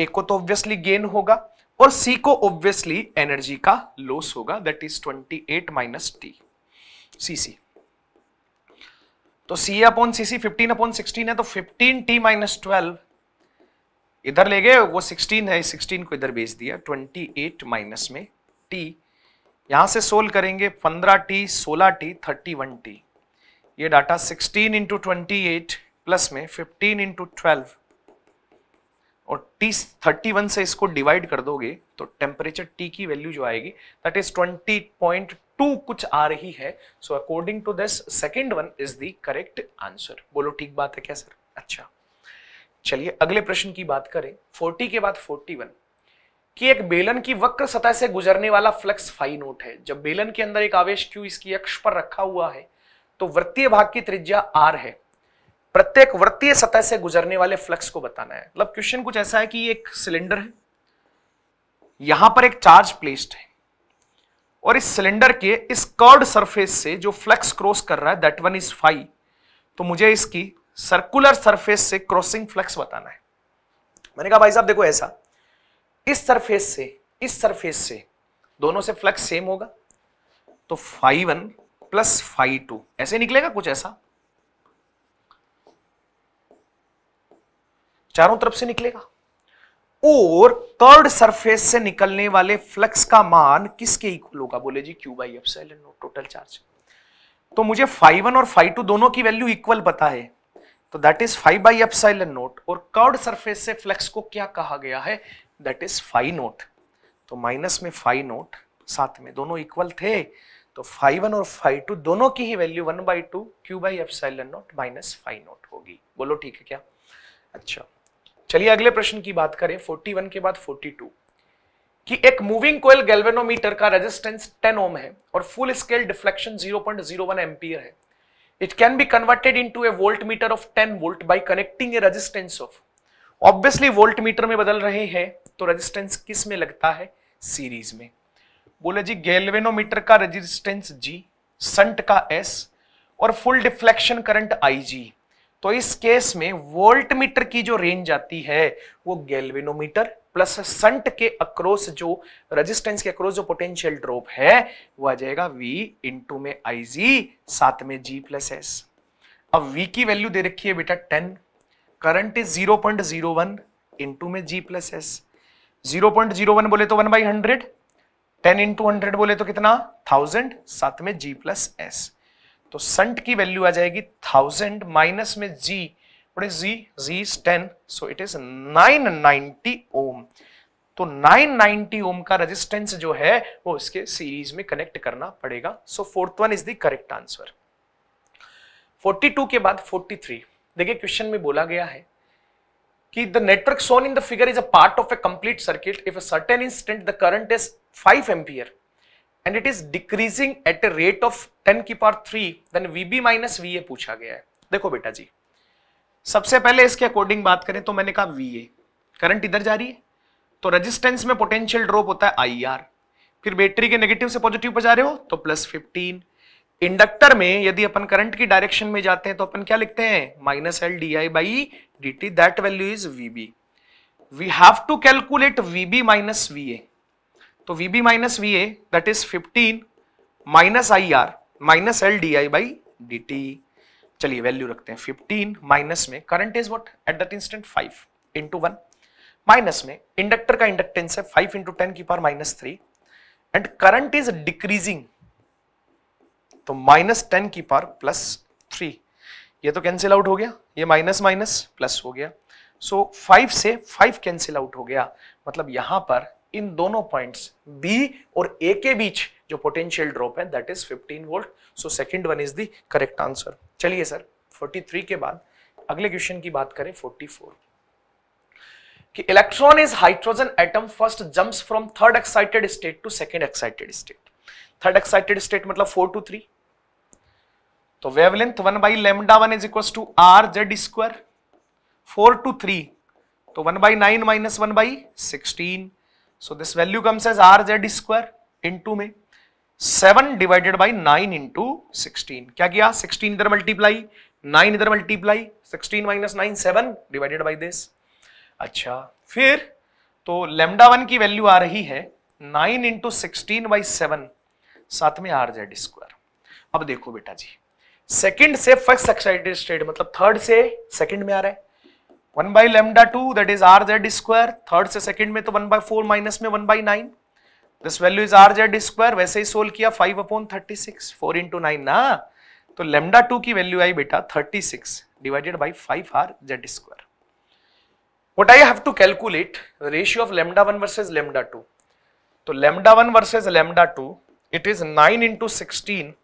[SPEAKER 1] ए को तो ऑब्वियसली गेन होगा और सी को ऑब्वियसली एनर्जी का लॉस होगा that is twenty eight minus T C C तो C A upon C C fifteen upon sixteen है तो फिफ्टीन टी माइनस ट्वेल्व इधर ले गए वो सिक्सटीन है सिक्सटीन को इधर भेज दिया ट्वेंटी एट माइनस में टी यहां से सोल्व करेंगे पंद्रह टी सोलह टी थर्टी वन टी ये data sixteen into twenty eight plus में फिफ्टीन इंटू ट्वेल्व और टी थर्टी वन से इसको डिवाइड कर दोगे तो टेम्परेचर टी की वैल्यू जो आएगी that is twenty point two कुछ आ रही है so according to this second one is the correct answer बोलो ठीक बात है क्या सर अच्छा चलिए अगले प्रश्न की बात करें फोर्टी के बाद फोर्टी वन कि एक बेलन की वक्र सतह से गुजरने वाला फ्लक्स फाई नोट है जब बेलन के अंदर एक आवेश क्यू इसकी अक्ष पर रखा हुआ है तो वृत्तीय भाग की त्रिज्या आर है प्रत्येक वृत्तीय सतह से गुजरने वाले फ्लक्स को बताना है मतलब क्वेश्चन कुछ ऐसा है कि एक सिलेंडर है यहां पर एक चार्ज प्लेस्ड है और इस सिलेंडर के इस कर्ड सरफेस से जो फ्लक्स क्रॉस कर रहा है दैट वन इज फाइव तो मुझे इसकी सर्कुलर सरफेस से क्रॉसिंग फ्लक्स बताना है मैंने कहा भाई साहब देखो ऐसा इस सरफेस से इस सरफेस से दोनों से फ्लक्स सेम होगा तो five one plus five two ऐसे निकलेगा कुछ ऐसा चारों तरफ से निकलेगा और कर्ड सरफेस से निकलने वाले फ्लक्स का मान किसके इक्वल होगा बोले जी Q by epsilon total charge तो मुझे फाइव वन और फाइव टू दोनों की वैल्यू इक्वल पता है तो that is five by F naught और कर्ड सरफेस से फ्लक्स को क्या कहा गया है दैट इज फाइव नोट तो माइनस में फाइव नोट साथ में दोनों इक्वल थे तो फाइव वन और फाइव टू दोनों की ही value one by two Q by F साइलन naught minus five naught होगी बोलो ठीक है क्या अच्छा चलिए अगले प्रश्न की बात करें फोर्टी वन के बाद फोर्टी टू कि एक मूविंग कोयल गैल्वेनोमीटर का रेजिस्टेंस 10 ओम है और फुल स्केल डिफ्लेक्शन 0.01 एम्पीयर है it can be converted into a volt meter of 10 volt by connecting a resistance of obviously volt meter में बदल रहे हैं तो रेजिस्टेंस किस में लगता है सीरीज में बोले जी गैल्वेनोमीटर का रेजिस्टेंस जी संट का एस और full deflection current I G तो इस केस में वोल्ट मीटर की जो रेंज आती है वो गैल्वेनोमीटर प्लस संट के अक्रोस जो रेजिस्टेंस के अक्रोस जो पोटेंशियल ड्रॉप है वो आ जाएगा वी इंटू में आई जी साथ में जी प्लस एस अब वी की वैल्यू दे रखी है बेटा ten current is zero point zero one into में G plus S zero point zero one बोले तो one by hundred ten into hundred बोले तो कितना थाउजेंड साथ में जी प्लस एस तो संट की वैल्यू आ जाएगी थाउजेंड माइनस में G what G G is ten so it is nine ninety ohm तो 990 ओम का रेजिस्टेंस जो है वो इसके सीरीज में कनेक्ट करना पड़ेगा so fourth one is the correct answer 42 के बाद 43 देखिए क्वेश्चन में बोला गया है कि the network shown in the figure is a part of a complete circuit if a certain instant the current is 5 ampere and it is decreasing at a rate of 10 की power 3 then V B minus V A पूछा गया है देखो बेटा जी सबसे पहले इसके according बात करें तो मैंने कहा वी ए करंट इधर जा रही है तो रेजिस्टेंस में पोटेंशियल ड्रॉप होता है आई आर फिर बैटरी के नेगेटिव से पॉजिटिव पर जा रहे हो तो प्लस फिफ्टीन इंडक्टर में यदि अपन करंट की डायरेक्शन में जाते हैं तो अपन क्या लिखते हैं minus L D I by D T that value is V B we have to calculate V B minus V A तो V B minus V A that is fifteen minus I R minus L D I by D T चलिए value रखते हैं fifteen minus में current is what at that instant five into one minus में inductor का inductance है five into ten की power minus three and current is decreasing तो minus ten की पार प्लस थ्री ये तो कैंसिल आउट हो गया ये माइनस माइनस प्लस हो गया सो so, फाइव से फाइव कैंसिल आउट हो गया मतलब यहां पर इन दोनों पॉइंट्स बी और ए के बीच जो पोटेंशियल ड्रॉप है that is fifteen volt so second one is the correct answer चलिए सर 43 के बाद अगले क्वेश्चन की बात करें 44 कि electron is hydrogen atom first jumps from third excited state to second excited state third excited state मतलब फोर टू थ्री तो wavelength one by lambda one is equal to R Z square four to three तो one by nine minus one by sixteen so this value comes as R Z square into में seven divided by nine into sixteen क्या किया sixteen इधर multiply nine इधर multiply sixteen minus nine seven divided by this अच्छा फिर तो lambda one की value आ रही है nine into sixteen by seven साथ में आर जेड स्क्वायर अब देखो बेटा जी सेकंड से फर्स्ट एक्साइटेड स्टेट मतलब थर्ड से सेकंड में आ रहा है one by lambda two that is R Z square third से सेकंड में तो वन बाई फोर माइनस में one by nine this value is R Z square वैसे ही सोल्व किया five upon thirty six four into nine ना तो lambda two की वैल्यू आई बेटा thirty six divided by five R Z square what i have to calculate ratio of lambda 1 versus lambda 2 तो lambda 1 versus lambda 2 it is nine into sixteen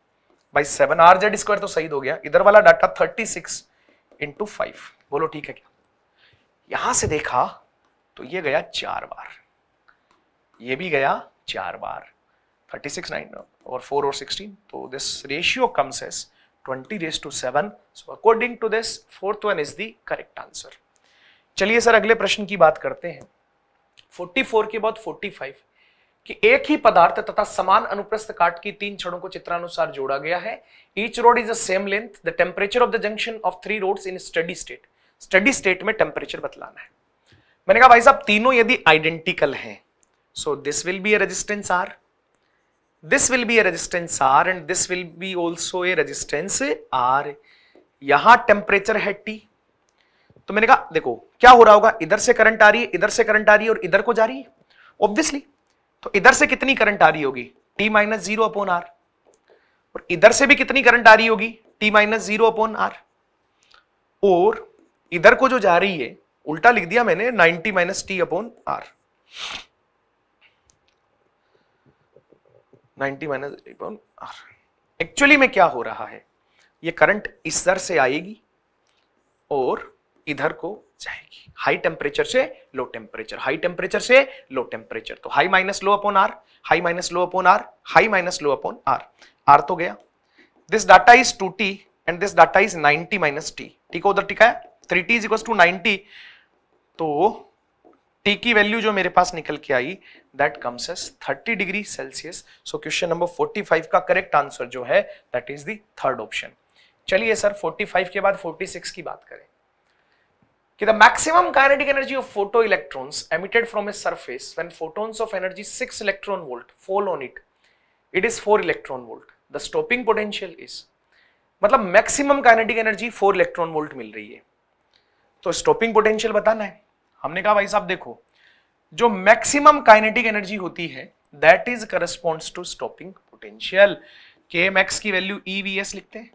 [SPEAKER 1] by seven R Z square तो सही हो गया इधर वाला data thirty six into five बोलो ठीक है क्या यहां से देखा तो ये गया चार बार ये भी गया चार बार थर्टी सिक्स नाइन और फोर और सिक्सटीन तो this ratio comes as twenty raise to seven so according to this fourth one is the correct answer चलिए सर अगले प्रश्न की बात करते हैं फोर्टी फोर के बाद फोर्टी फाइव कि एक ही पदार्थ तथा समान अनुप्रस्थ काट की तीन छड़ों को चित्रानुसार जोड़ा गया है each rod is the same length the temperature of the junction of three rod in steady state steady state में टेम्परेचर बतलाना है मैंने कहा भाई साहब तीनों यदि आइडेंटिकल है so this will be a resistance R this will be a resistance R and this will be also a resistance R यहां टेम्परेचर है टी तो मैंने कहा देखो क्या हो रहा होगा इधर से करंट आ रही है इधर से करंट आ रही है और इधर को जा रही है ऑब्वियसली तो इधर से कितनी करंट आ रही होगी T minus zero upon R और इधर से भी कितनी करंट आ रही होगी T minus zero upon R और इधर को जो जा रही है उल्टा लिख दिया मैंने 90 minus T upon R 90 minus upon R actually में क्या हो रहा है ये करंट इस दर से आएगी और इधर को जाएगी हाई टेम्परेचर से लो टेम्परेचर हाई टेम्परेचर से लो टेम्परेचर तो high minus low upon R high minus low upon R high minus low upon R R तो गया this data is two T and this data is ninety minus T ठीक है उधर टिका है three T is equal to ninety तो T की value जो मेरे पास निकल के आई that comes as 30 degree Celsius so question number 45 का करेक्ट आंसर जो है that is the third option चलिए सर 45 के बाद 46 की बात करें कि the maximum kinetic energy of photo electrons emitted from a surface when photons of energy six electron volt fall on it it is four electron volt the stopping potential is मतलब maximum kinetic energy four electron volt मिल रही है तो stopping potential बताना है हमने कहा भाई साहब देखो जो मैक्सिमम काइनेटिक एनर्जी होती है that is corresponds to stopping potential के की वैल्यू ई e लिखते हैं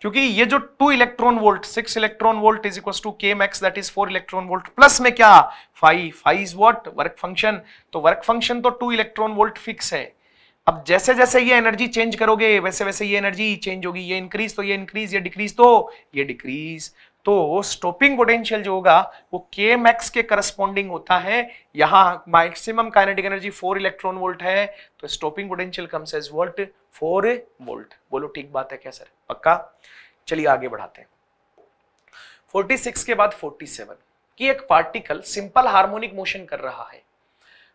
[SPEAKER 1] क्योंकि ये जो two electron volt six electron volt is equal to K max that is four electron volt plus में क्या five five is what work function तो वर्क फंक्शन तो टू इलेक्ट्रॉन वोल्ट फिक्स है अब जैसे जैसे ये एनर्जी चेंज करोगे वैसे वैसे ये एनर्जी चेंज होगी ये इंक्रीज तो ये इंक्रीज ये डिक्रीज तो ये डिक्रीज तो स्टॉपिंग पोटेंशियल जो होगा वो के मैक्स के करस्पॉन्डिंग होता है यहां maximum kinetic energy four electron volt है तो stopping potential comes as volt four volt बोलो ठीक बात है क्या सर पक्का चलिए आगे बढ़ाते हैं 46 के बाद 47 कि एक पार्टिकल सिंपल हार्मोनिक मोशन कर रहा है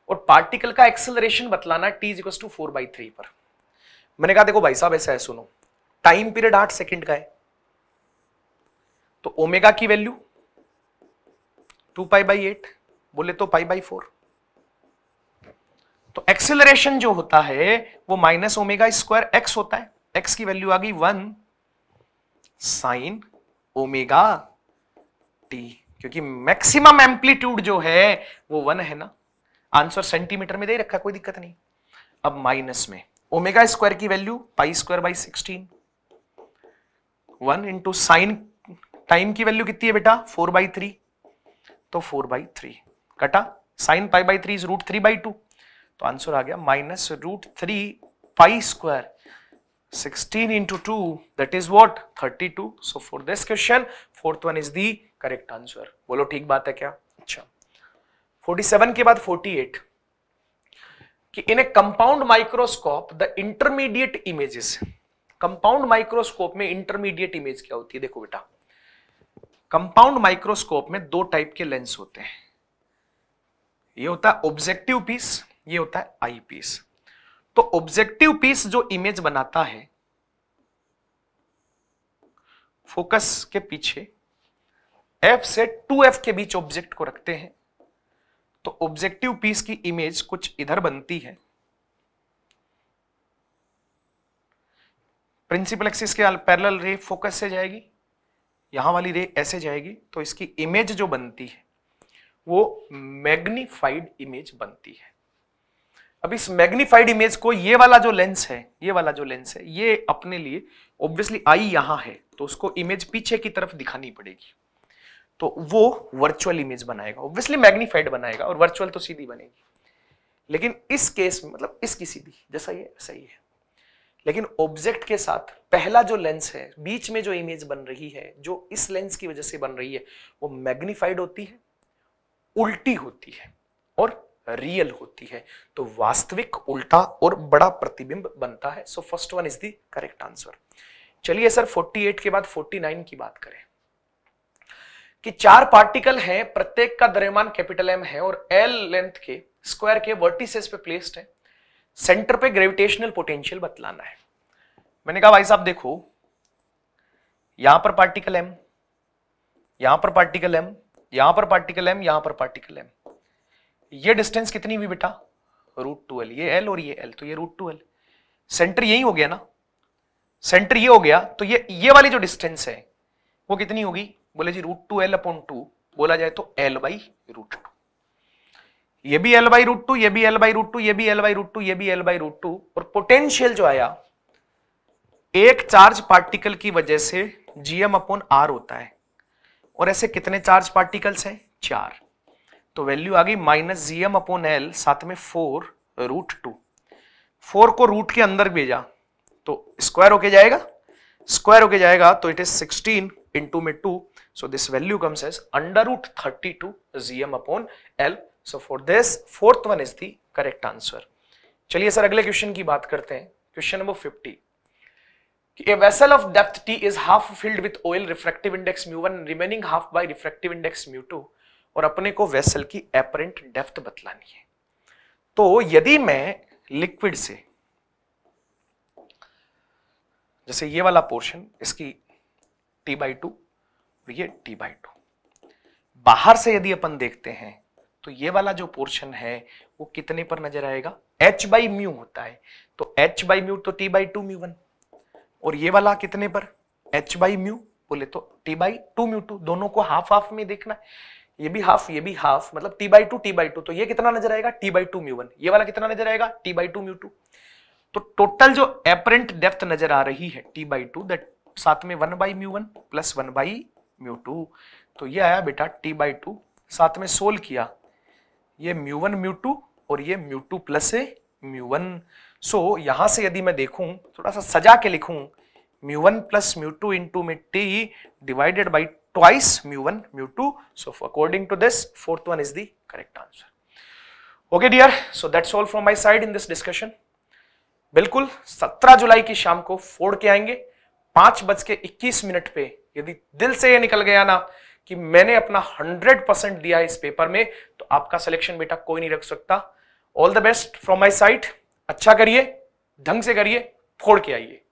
[SPEAKER 1] और पार्टिकल का एक्सेलरेशन बतलाना T equal to four by three पर मैंने कहा देखो भाई साहब ऐसा है सुनो टाइम पीरियड आठ सेकंड का है तो ओमेगा की value two pi by eight बोले तो पाई बाई फोर तो एक्सेलरेशन जो होता है वो माइनस ओमेगा स्क्वायर एक्स होता है एक्स की वैल्यू आ गई वन साइन ओमेगा टी क्योंकि मैक्सिमम एम्पलीट्यूड जो है वो वन है ना आंसर सेंटीमीटर में दे रखा कोई दिक्कत नहीं अब माइनस में ओमेगा स्क्वायर की value pi square by sixteen one into sine time की वैल्यू कितनी है बेटा फोर बाई थ्री तो फोर बाई थ्री कटा sine pi by three is root three by two तो आंसर आ गया minus root three pi square sixteen into two 2 is what thirty two so for this question fourth one is the correct answer बोलो ठीक बात है क्या अच्छा forty seven के बाद फोर्टी एट कि in a compound microscope the intermediate images compound microscope में इंटरमीडिएट इमेज क्या होती है देखो बेटा कंपाउंड माइक्रोस्कोप में दो टाइप के लेंस होते हैं ये होता है ऑब्जेक्टिव पीस ये होता है आई पीस तो ऑब्जेक्टिव पीस जो इमेज बनाता है फोकस के पीछे एफ से टू एफ के बीच ऑब्जेक्ट को रखते हैं तो ऑब्जेक्टिव पीस की इमेज कुछ इधर बनती है प्रिंसिपल एक्सिस के पैरेलल रे फोकस से जाएगी यहाँ वाली रे ऐसे जाएगी तो इसकी इमेज जो बनती है वो मैग्नीफाइड इमेज बनती है अब इस मैग्नीफाइड इमेज को ये वाला जो लेंस है ये वाला जो लेंस है ये अपने लिए ऑब्वियसली आई यहां है तो उसको इमेज पीछे की तरफ दिखानी पड़ेगी तो वो वर्चुअल इमेज बनाएगा ऑब्वियसली मैग्नीफाइड बनाएगा और वर्चुअल तो सीधी बनेगी लेकिन इस केस में मतलब इसकी सीधी जैसा ये सही है लेकिन ऑब्जेक्ट के साथ पहला जो लेंस है बीच में जो इमेज बन रही है जो इस लेंस की वजह से बन रही है वो मैग्निफाइड होती है उल्टी होती है और रियल होती है तो वास्तविक उल्टा और बड़ा प्रतिबिंब बनता है so first one is the correct answer चलिए सर 48 के बाद 49 की बात करें कि चार पार्टिकल हैं प्रत्येक का द्रव्यमान कैपिटल एम है और एल लेंथ के स्क्वायर के वर्टिसेस पे प्लेस्ड है सेंटर पे ग्रेविटेशनल पोटेंशियल बतलाना है मैंने कहा भाई साहब देखो यहां पर पार्टिकल एम यहां पर पार्टिकल एम यहां पर पार्टिकल एम यहां पर पार्टिकल एम ये डिस्टेंस कितनी हुई बेटा रूट टू एल ये एल और ये एल तो ये रूट टू एल सेंटर यही हो गया ना सेंटर ये हो गया तो ये ये वाली जो डिस्टेंस है वो कितनी होगी बोले जी root two L upon two बोला जाए तो एल बाई रूट टू ये भी एल बाई रूट टू ये भी एल बाई रूट टू ये भी एल बाई रूट टू ये भी एल बाई रूट टू और पोटेंशियल जो आया एक चार्ज पार्टिकल की वजह से जीएम अपॉन आर होता है और ऐसे कितने चार्ज पार्टिकल्स हैं चार तो वैल्यू आ गई माइनस जीएम अपॉन एल साथ में फोर रूट टू फोर को रूट के अंदर भेजा तो स्क्वायर होके जाएगा स्क्वायर होके जाएगा तो इट इज सिक्सटीन इंटू में two so this value comes as under root thirty two GM upon L so for this fourth one is the correct answer चलिए सर अगले क्वेश्चन की बात करते हैं question number fifty a vessel of depth T is half filled with oil refractive index mu1 remaining half by refractive index mu2 और अपने को vessel की एपरेंट डेप्थ बतलानी है तो यदि मैं लिक्विड से जैसे ये वाला पोर्शन इसकी टी बाई टू ये टी बाई टू बाहर से यदि अपन देखते हैं तो ये वाला जो पोर्शन है वो कितने पर नजर आएगा एच बाई म्यू होता है तो एच बाई म्यू तो T by two mu one और ये वाला कितने पर एच बाई म्यू बोले तो T by two mu two दोनों को हाफ हाफ में देखना है ये भी हाफ ये भी हाफ मतलब T by two T by two तो ये कितना नजर आएगा T by two mu one ये वाला कितना नजर आएगा T by two mu two तो टोटल जो एपरेंट डेप्थ नजर आ रही है टी बाई टू दट साथ में one by mu one plus one by mu two तो ये आया बेटा टी बाई टू साथ में सोल्व किया ये म्यू वन म्यू टू और ये mu two plus mu one so यहां से यदि मैं देखूं थोड़ा सा सजा के लिखूं mu one plus mu two into में T divided by one mu two so according to this fourth one is the correct answer okay dear so that's all from my side in this discussion बिल्कुल 17 जुलाई की शाम को फोड़ के आएंगे पांच बज के इक्कीस मिनट पे यदि दिल से ये निकल गया ना कि मैंने अपना 100 परसेंट दिया है इस पेपर में तो आपका सिलेक्शन बेटा कोई नहीं रख सकता all the best from my side अच्छा करिए ढंग से करिए फोड़ के आइए